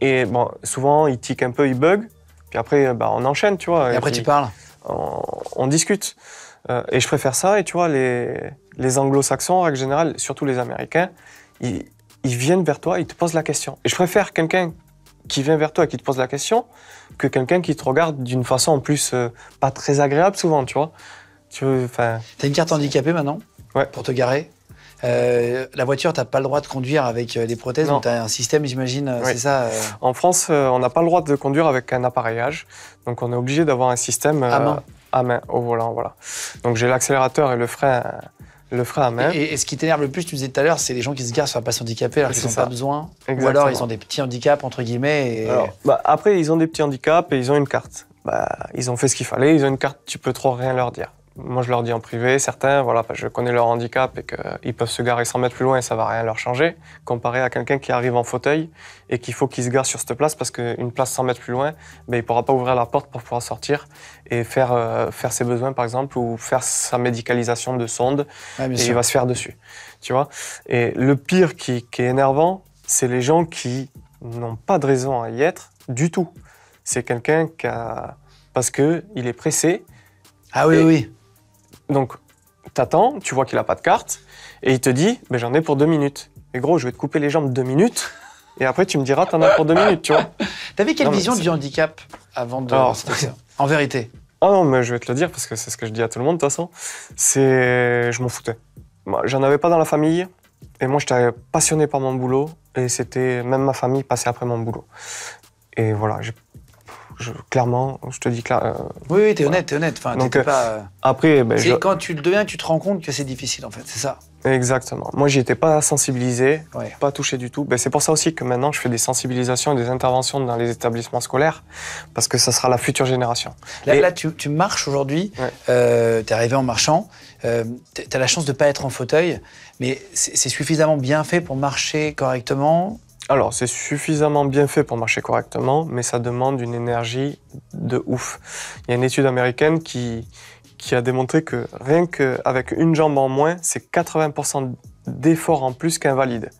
Et bon, souvent, il tique un peu, il bug, puis après, bah, on enchaîne, tu vois. Et, après, tu parles on, discute. Euh, et je préfère ça, et tu vois, les, anglo-saxons, en règle générale, surtout les américains, ils, ils viennent vers toi, ils te posent la question. Et je préfère quelqu'un qui vient vers toi et qui te pose la question que quelqu'un qui te regarde d'une façon en plus euh, pas très agréable souvent, tu vois. Tu enfin. T'as une carte handicapée maintenant. Ouais. Pour te garer. Euh, la voiture, t'as pas le droit de conduire avec euh, des prothèses. Non. tu as un système, j'imagine. C'est ça. En France, on n'a pas le droit de conduire avec un appareillage. Donc on est obligé d'avoir un système. à main. À main, au oh, volant, voilà. Donc j'ai l'accélérateur et le frein le frein à Et, ce qui t'énerve le plus, tu disais tout à l'heure, c'est les gens qui se garent sur la passe handicapée alors qu'ils n'ont pas besoin. Ou alors ils ont des petits handicaps, entre guillemets. Bah, après, ils ont des petits handicaps et ils ont une carte. Bah, ils ont fait ce qu'il fallait, ils ont une carte, tu peux trop rien leur dire. Moi, je leur dis en privé, certains, voilà, bah, je connais leur handicap et qu'ils euh, peuvent se garer 100 mètres plus loin et ça va rien leur changer, comparé à quelqu'un qui arrive en fauteuil et qu'il faut qu'il se gare sur cette place parce qu'une place 100 mètres plus loin, ben, il ne pourra pas ouvrir la porte pour pouvoir sortir et faire, euh, faire ses besoins, par exemple, ou faire sa médicalisation de sonde ah, et il va se faire dessus. Tu vois Et le pire qui, qui est énervant, c'est les gens qui n'ont pas de raison à y être du tout. C'est quelqu'un qui a. Parce qu'il est pressé. Ah oui, oui. Donc, t'attends, tu vois qu'il a pas de carte, et il te dit, ben j'en ai pour deux minutes. Et gros, je vais te couper les jambes deux minutes, et après tu me diras, t'en as pour deux minutes, tu vois. T'avais quelle vision du handicap avant de En vérité Ah non, mais je vais te le dire parce que c'est ce que je dis à tout le monde de toute façon. C'est, je m'en foutais. J'en avais pas dans la famille, et moi j'étais passionné par mon boulot, et c'était même ma famille passée après mon boulot. Et voilà, j'ai clairement, je te dis clairement. Euh, oui, oui, t'es honnête, t'es honnête. Enfin, Donc, euh, pas... Après, ben, quand tu le deviens, tu te rends compte que c'est difficile, en fait, c'est ça. Exactement. Moi, j'y étais pas sensibilisé, pas touché du tout. Ben, c'est pour ça aussi que maintenant, je fais des sensibilisations et des interventions dans les établissements scolaires, parce que ça sera la future génération. Là, là tu, marches aujourd'hui, euh, t'es tu arrivé en marchant, t'as tu la chance de pas être en fauteuil, mais c'est suffisamment bien fait pour marcher correctement alors, c'est suffisamment bien fait pour marcher correctement, mais ça demande une énergie de ouf. Il y a une étude américaine qui, qui a démontré que rien qu'avec une jambe en moins, c'est 80% d'effort en plus qu'invalide.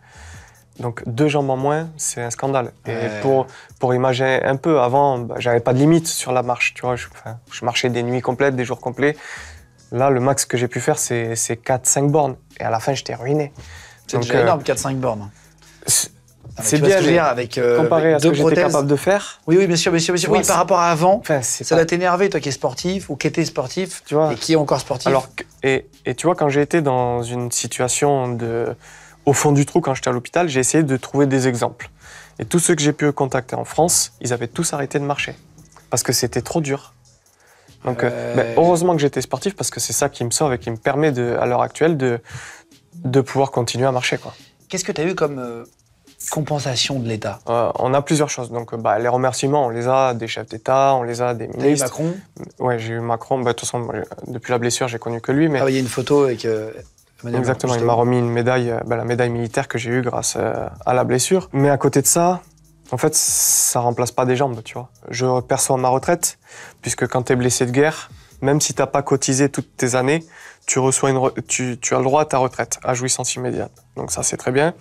Donc deux jambes en moins, c'est un scandale. Et pour, pour imaginer un peu, avant, bah, j'avais pas de limite sur la marche, tu vois. Je, marchais des nuits complètes, des jours complets. Là, le max que j'ai pu faire, c'est 4-5 bornes. Et à la fin, j'étais ruiné. C'est déjà euh, énorme, 4-5 bornes. Ah, c'est bien, ce avec euh, comparé à ce que j'étais capable de faire. Oui, oui, bien sûr, bien sûr, Oui, par rapport à avant, ça doit t'énerver, toi qui es sportif ou qui étais sportif, tu vois, et qui est encore sportif. Alors, et, tu vois, quand j'ai été dans une situation de au fond du trou quand j'étais à l'hôpital, j'ai essayé de trouver des exemples. Et tous ceux que j'ai pu contacter en France, ils avaient tous arrêté de marcher parce que c'était trop dur. Donc, euh, euh. Ben, heureusement que j'étais sportif parce que c'est ça qui me sauve et qui me permet de, à l'heure actuelle de, de pouvoir continuer à marcher. Qu'est-ce que tu as eu comme compensation de l'État On a plusieurs choses. Donc, euh, bah, les remerciements, on les a des chefs d'État, on les a des ministres. Macron Ouais, j'ai eu Macron. Bah, de toute façon, depuis la blessure, j'ai connu que lui. Mais... Ah il y a une photo avec. Euh, Exactement, il m'a remis une médaille, euh, bah, la médaille militaire que j'ai eue grâce euh, à la blessure. Mais à côté de ça, en fait, ça remplace pas des jambes, tu vois. Je perçois ma retraite, puisque quand tu es blessé de guerre, même si t'as pas cotisé toutes tes années, tu reçois une tu as le droit à ta retraite, à jouissance immédiate. Donc ça, c'est très bien.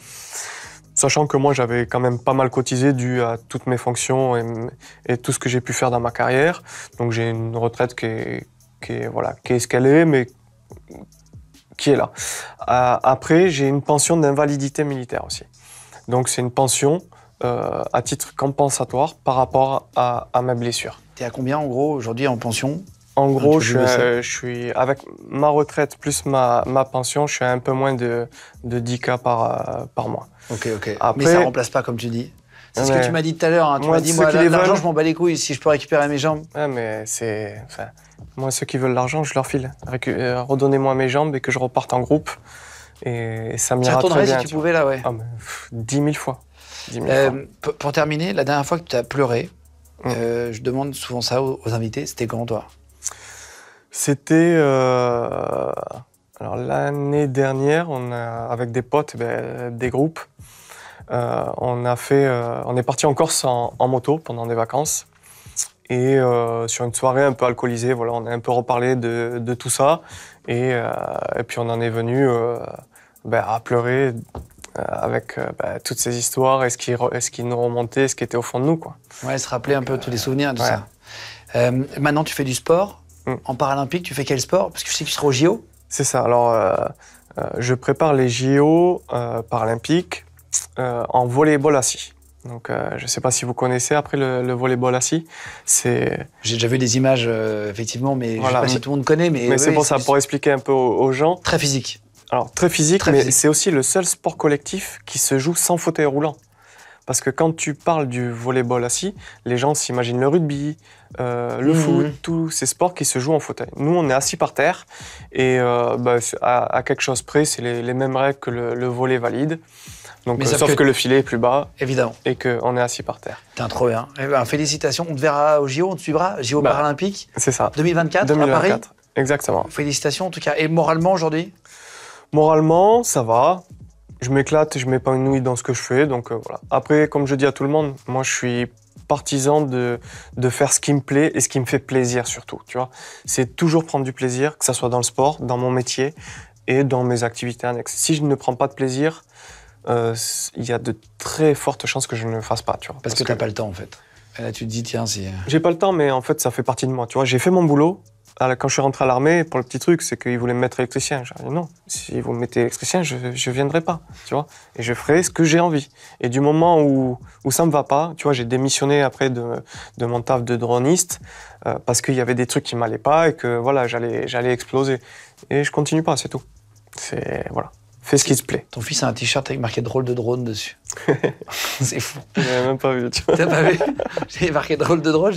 Sachant que moi, j'avais quand même pas mal cotisé dû à toutes mes fonctions et, tout ce que j'ai pu faire dans ma carrière. Donc j'ai une retraite qui est, voilà, qui ce qu'elle est, mais qui est là. Euh, après, j'ai une pension d'invalidité militaire aussi. Donc c'est une pension euh, à titre compensatoire par rapport à, à ma blessure. T'es à combien en gros aujourd'hui en pension en ah, gros, euh, je suis, avec ma retraite plus ma, ma, pension, je suis un peu moins de, de 10K par, euh, par mois. Ok, ok. Mais ça remplace pas, comme tu dis c'est ce que tu m'as dit tout à l'heure. Hein. Tu m'as dit, moi, l'argent, je m'en bats les couilles si je peux récupérer mes jambes. Ouais, mais c'est. Enfin, moi, ceux qui veulent l'argent, je leur file. Euh, redonnez-moi mes jambes et que je reparte en groupe. Et, ça m'ira très bien. si tu, pouvais, là, ouais. 10 ah, 000 fois. Pour terminer, la dernière fois que tu as pleuré, mm. je demande souvent ça aux, aux invités, c'était quand, toi c'était euh, alors l'année dernière, on a, avec des potes, eh ben, des groupes, euh, on a fait, euh, on est parti en Corse en, moto pendant des vacances et sur une soirée un peu alcoolisée, voilà, on a un peu reparlé de, tout ça et, puis on en est venu ben, à pleurer avec ben, toutes ces histoires et ce qui, ce nous remontait, ce qui était au fond de nous, quoi. Ouais, se rappeler un peu tous les souvenirs, tout ça. maintenant, tu fais du sport. Mm. En paralympique, tu fais quel sport Parce que je sais que tu seras au JO. C'est ça. Alors, euh, euh, je prépare les JO euh, paralympiques en volleyball assis. Donc, je ne sais pas si vous connaissez après le, le volleyball assis. C'est. J'ai déjà vu des images, effectivement, mais je ne sais pas si tout le monde connaît. Mais, c'est pour ça, pour expliquer un peu aux, gens. Très physique. Alors, très physique, mais c'est aussi le seul sport collectif qui se joue sans fauteuil roulant. Parce que quand tu parles du volleyball assis, les gens s'imaginent le rugby, euh, le mmh. foot, tous ces sports qui se jouent en fauteuil. Nous, on est assis par terre et euh, bah, à, quelque chose près, c'est les, mêmes règles que le, le volet valide. Donc, sauf que, le filet est plus bas. Évidemment. Et qu'on est assis par terre. T'es trop bien. Eh ben, félicitations. On te verra au JO, on te suivra. JO bah, Paralympique. C'est ça. 2024, 2024 à Paris. Exactement. Félicitations en tout cas. Et moralement aujourd'hui Moralement, ça va je m'éclate, je m'épanouis dans ce que je fais. Donc euh, voilà. Après, comme je dis à tout le monde, moi je suis partisan de, faire ce qui me plaît et ce qui me fait plaisir surtout. Tu vois, c'est toujours prendre du plaisir, que ça soit dans le sport, dans mon métier et dans mes activités annexes. Si je ne prends pas de plaisir, euh, il y a de très fortes chances que je ne le fasse pas. Tu vois, parce, que, tu n'as pas le temps en fait. là, tu te dis, tiens, si. Euh, j'ai pas le temps, mais en fait, ça fait partie de moi. Tu vois, j'ai fait mon boulot, ah, quand je suis rentré à l'armée, pour le petit truc, c'est qu'ils voulaient me mettre électricien. J'ai dit non, si vous me mettez électricien, je ne viendrai pas, tu vois. Et je ferai ce que j'ai envie. Et du moment où, ça ne me va pas, tu vois, j'ai démissionné après de, mon taf de droniste euh, parce qu'il y avait des trucs qui m'allaient pas et que voilà, j'allais exploser. Et je continue pas, c'est tout. C'est... Voilà. Fais ce qui te plaît. Ton fils a un t-shirt avec marqué drôle de drone dessus. c'est fou. J'avais même pas vu. Tu T'as pas vu J'ai marqué drôle de drone,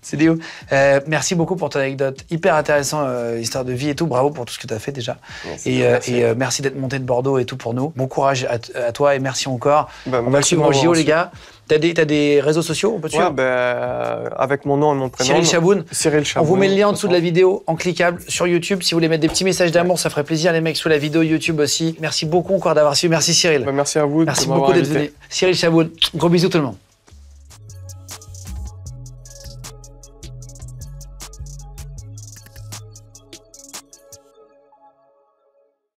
c'est des euh, Merci beaucoup pour ton anecdote. Hyper intéressant, euh, histoire de vie et tout. Bravo pour tout ce que tu as fait déjà. Merci, et, euh, merci d'être monté de Bordeaux et tout pour nous. Bon courage à, toi et merci encore. Bah, On va suivre les gars. T'as des, des réseaux sociaux, on peut te ouais, hein ben, euh, avec mon nom et mon prénom. Cyril Chaboun. Euh, Cyril Chaboun. On vous met le lien en dessous de la vidéo, en cliquable, sur YouTube. Si vous voulez mettre des petits messages d'amour, ça ferait plaisir, les mecs, sous la vidéo YouTube aussi. Merci beaucoup encore d'avoir suivi. Merci Cyril. Ben, merci à vous. Merci beaucoup d'être venu. Cyril Chaboun, gros bisous tout le monde.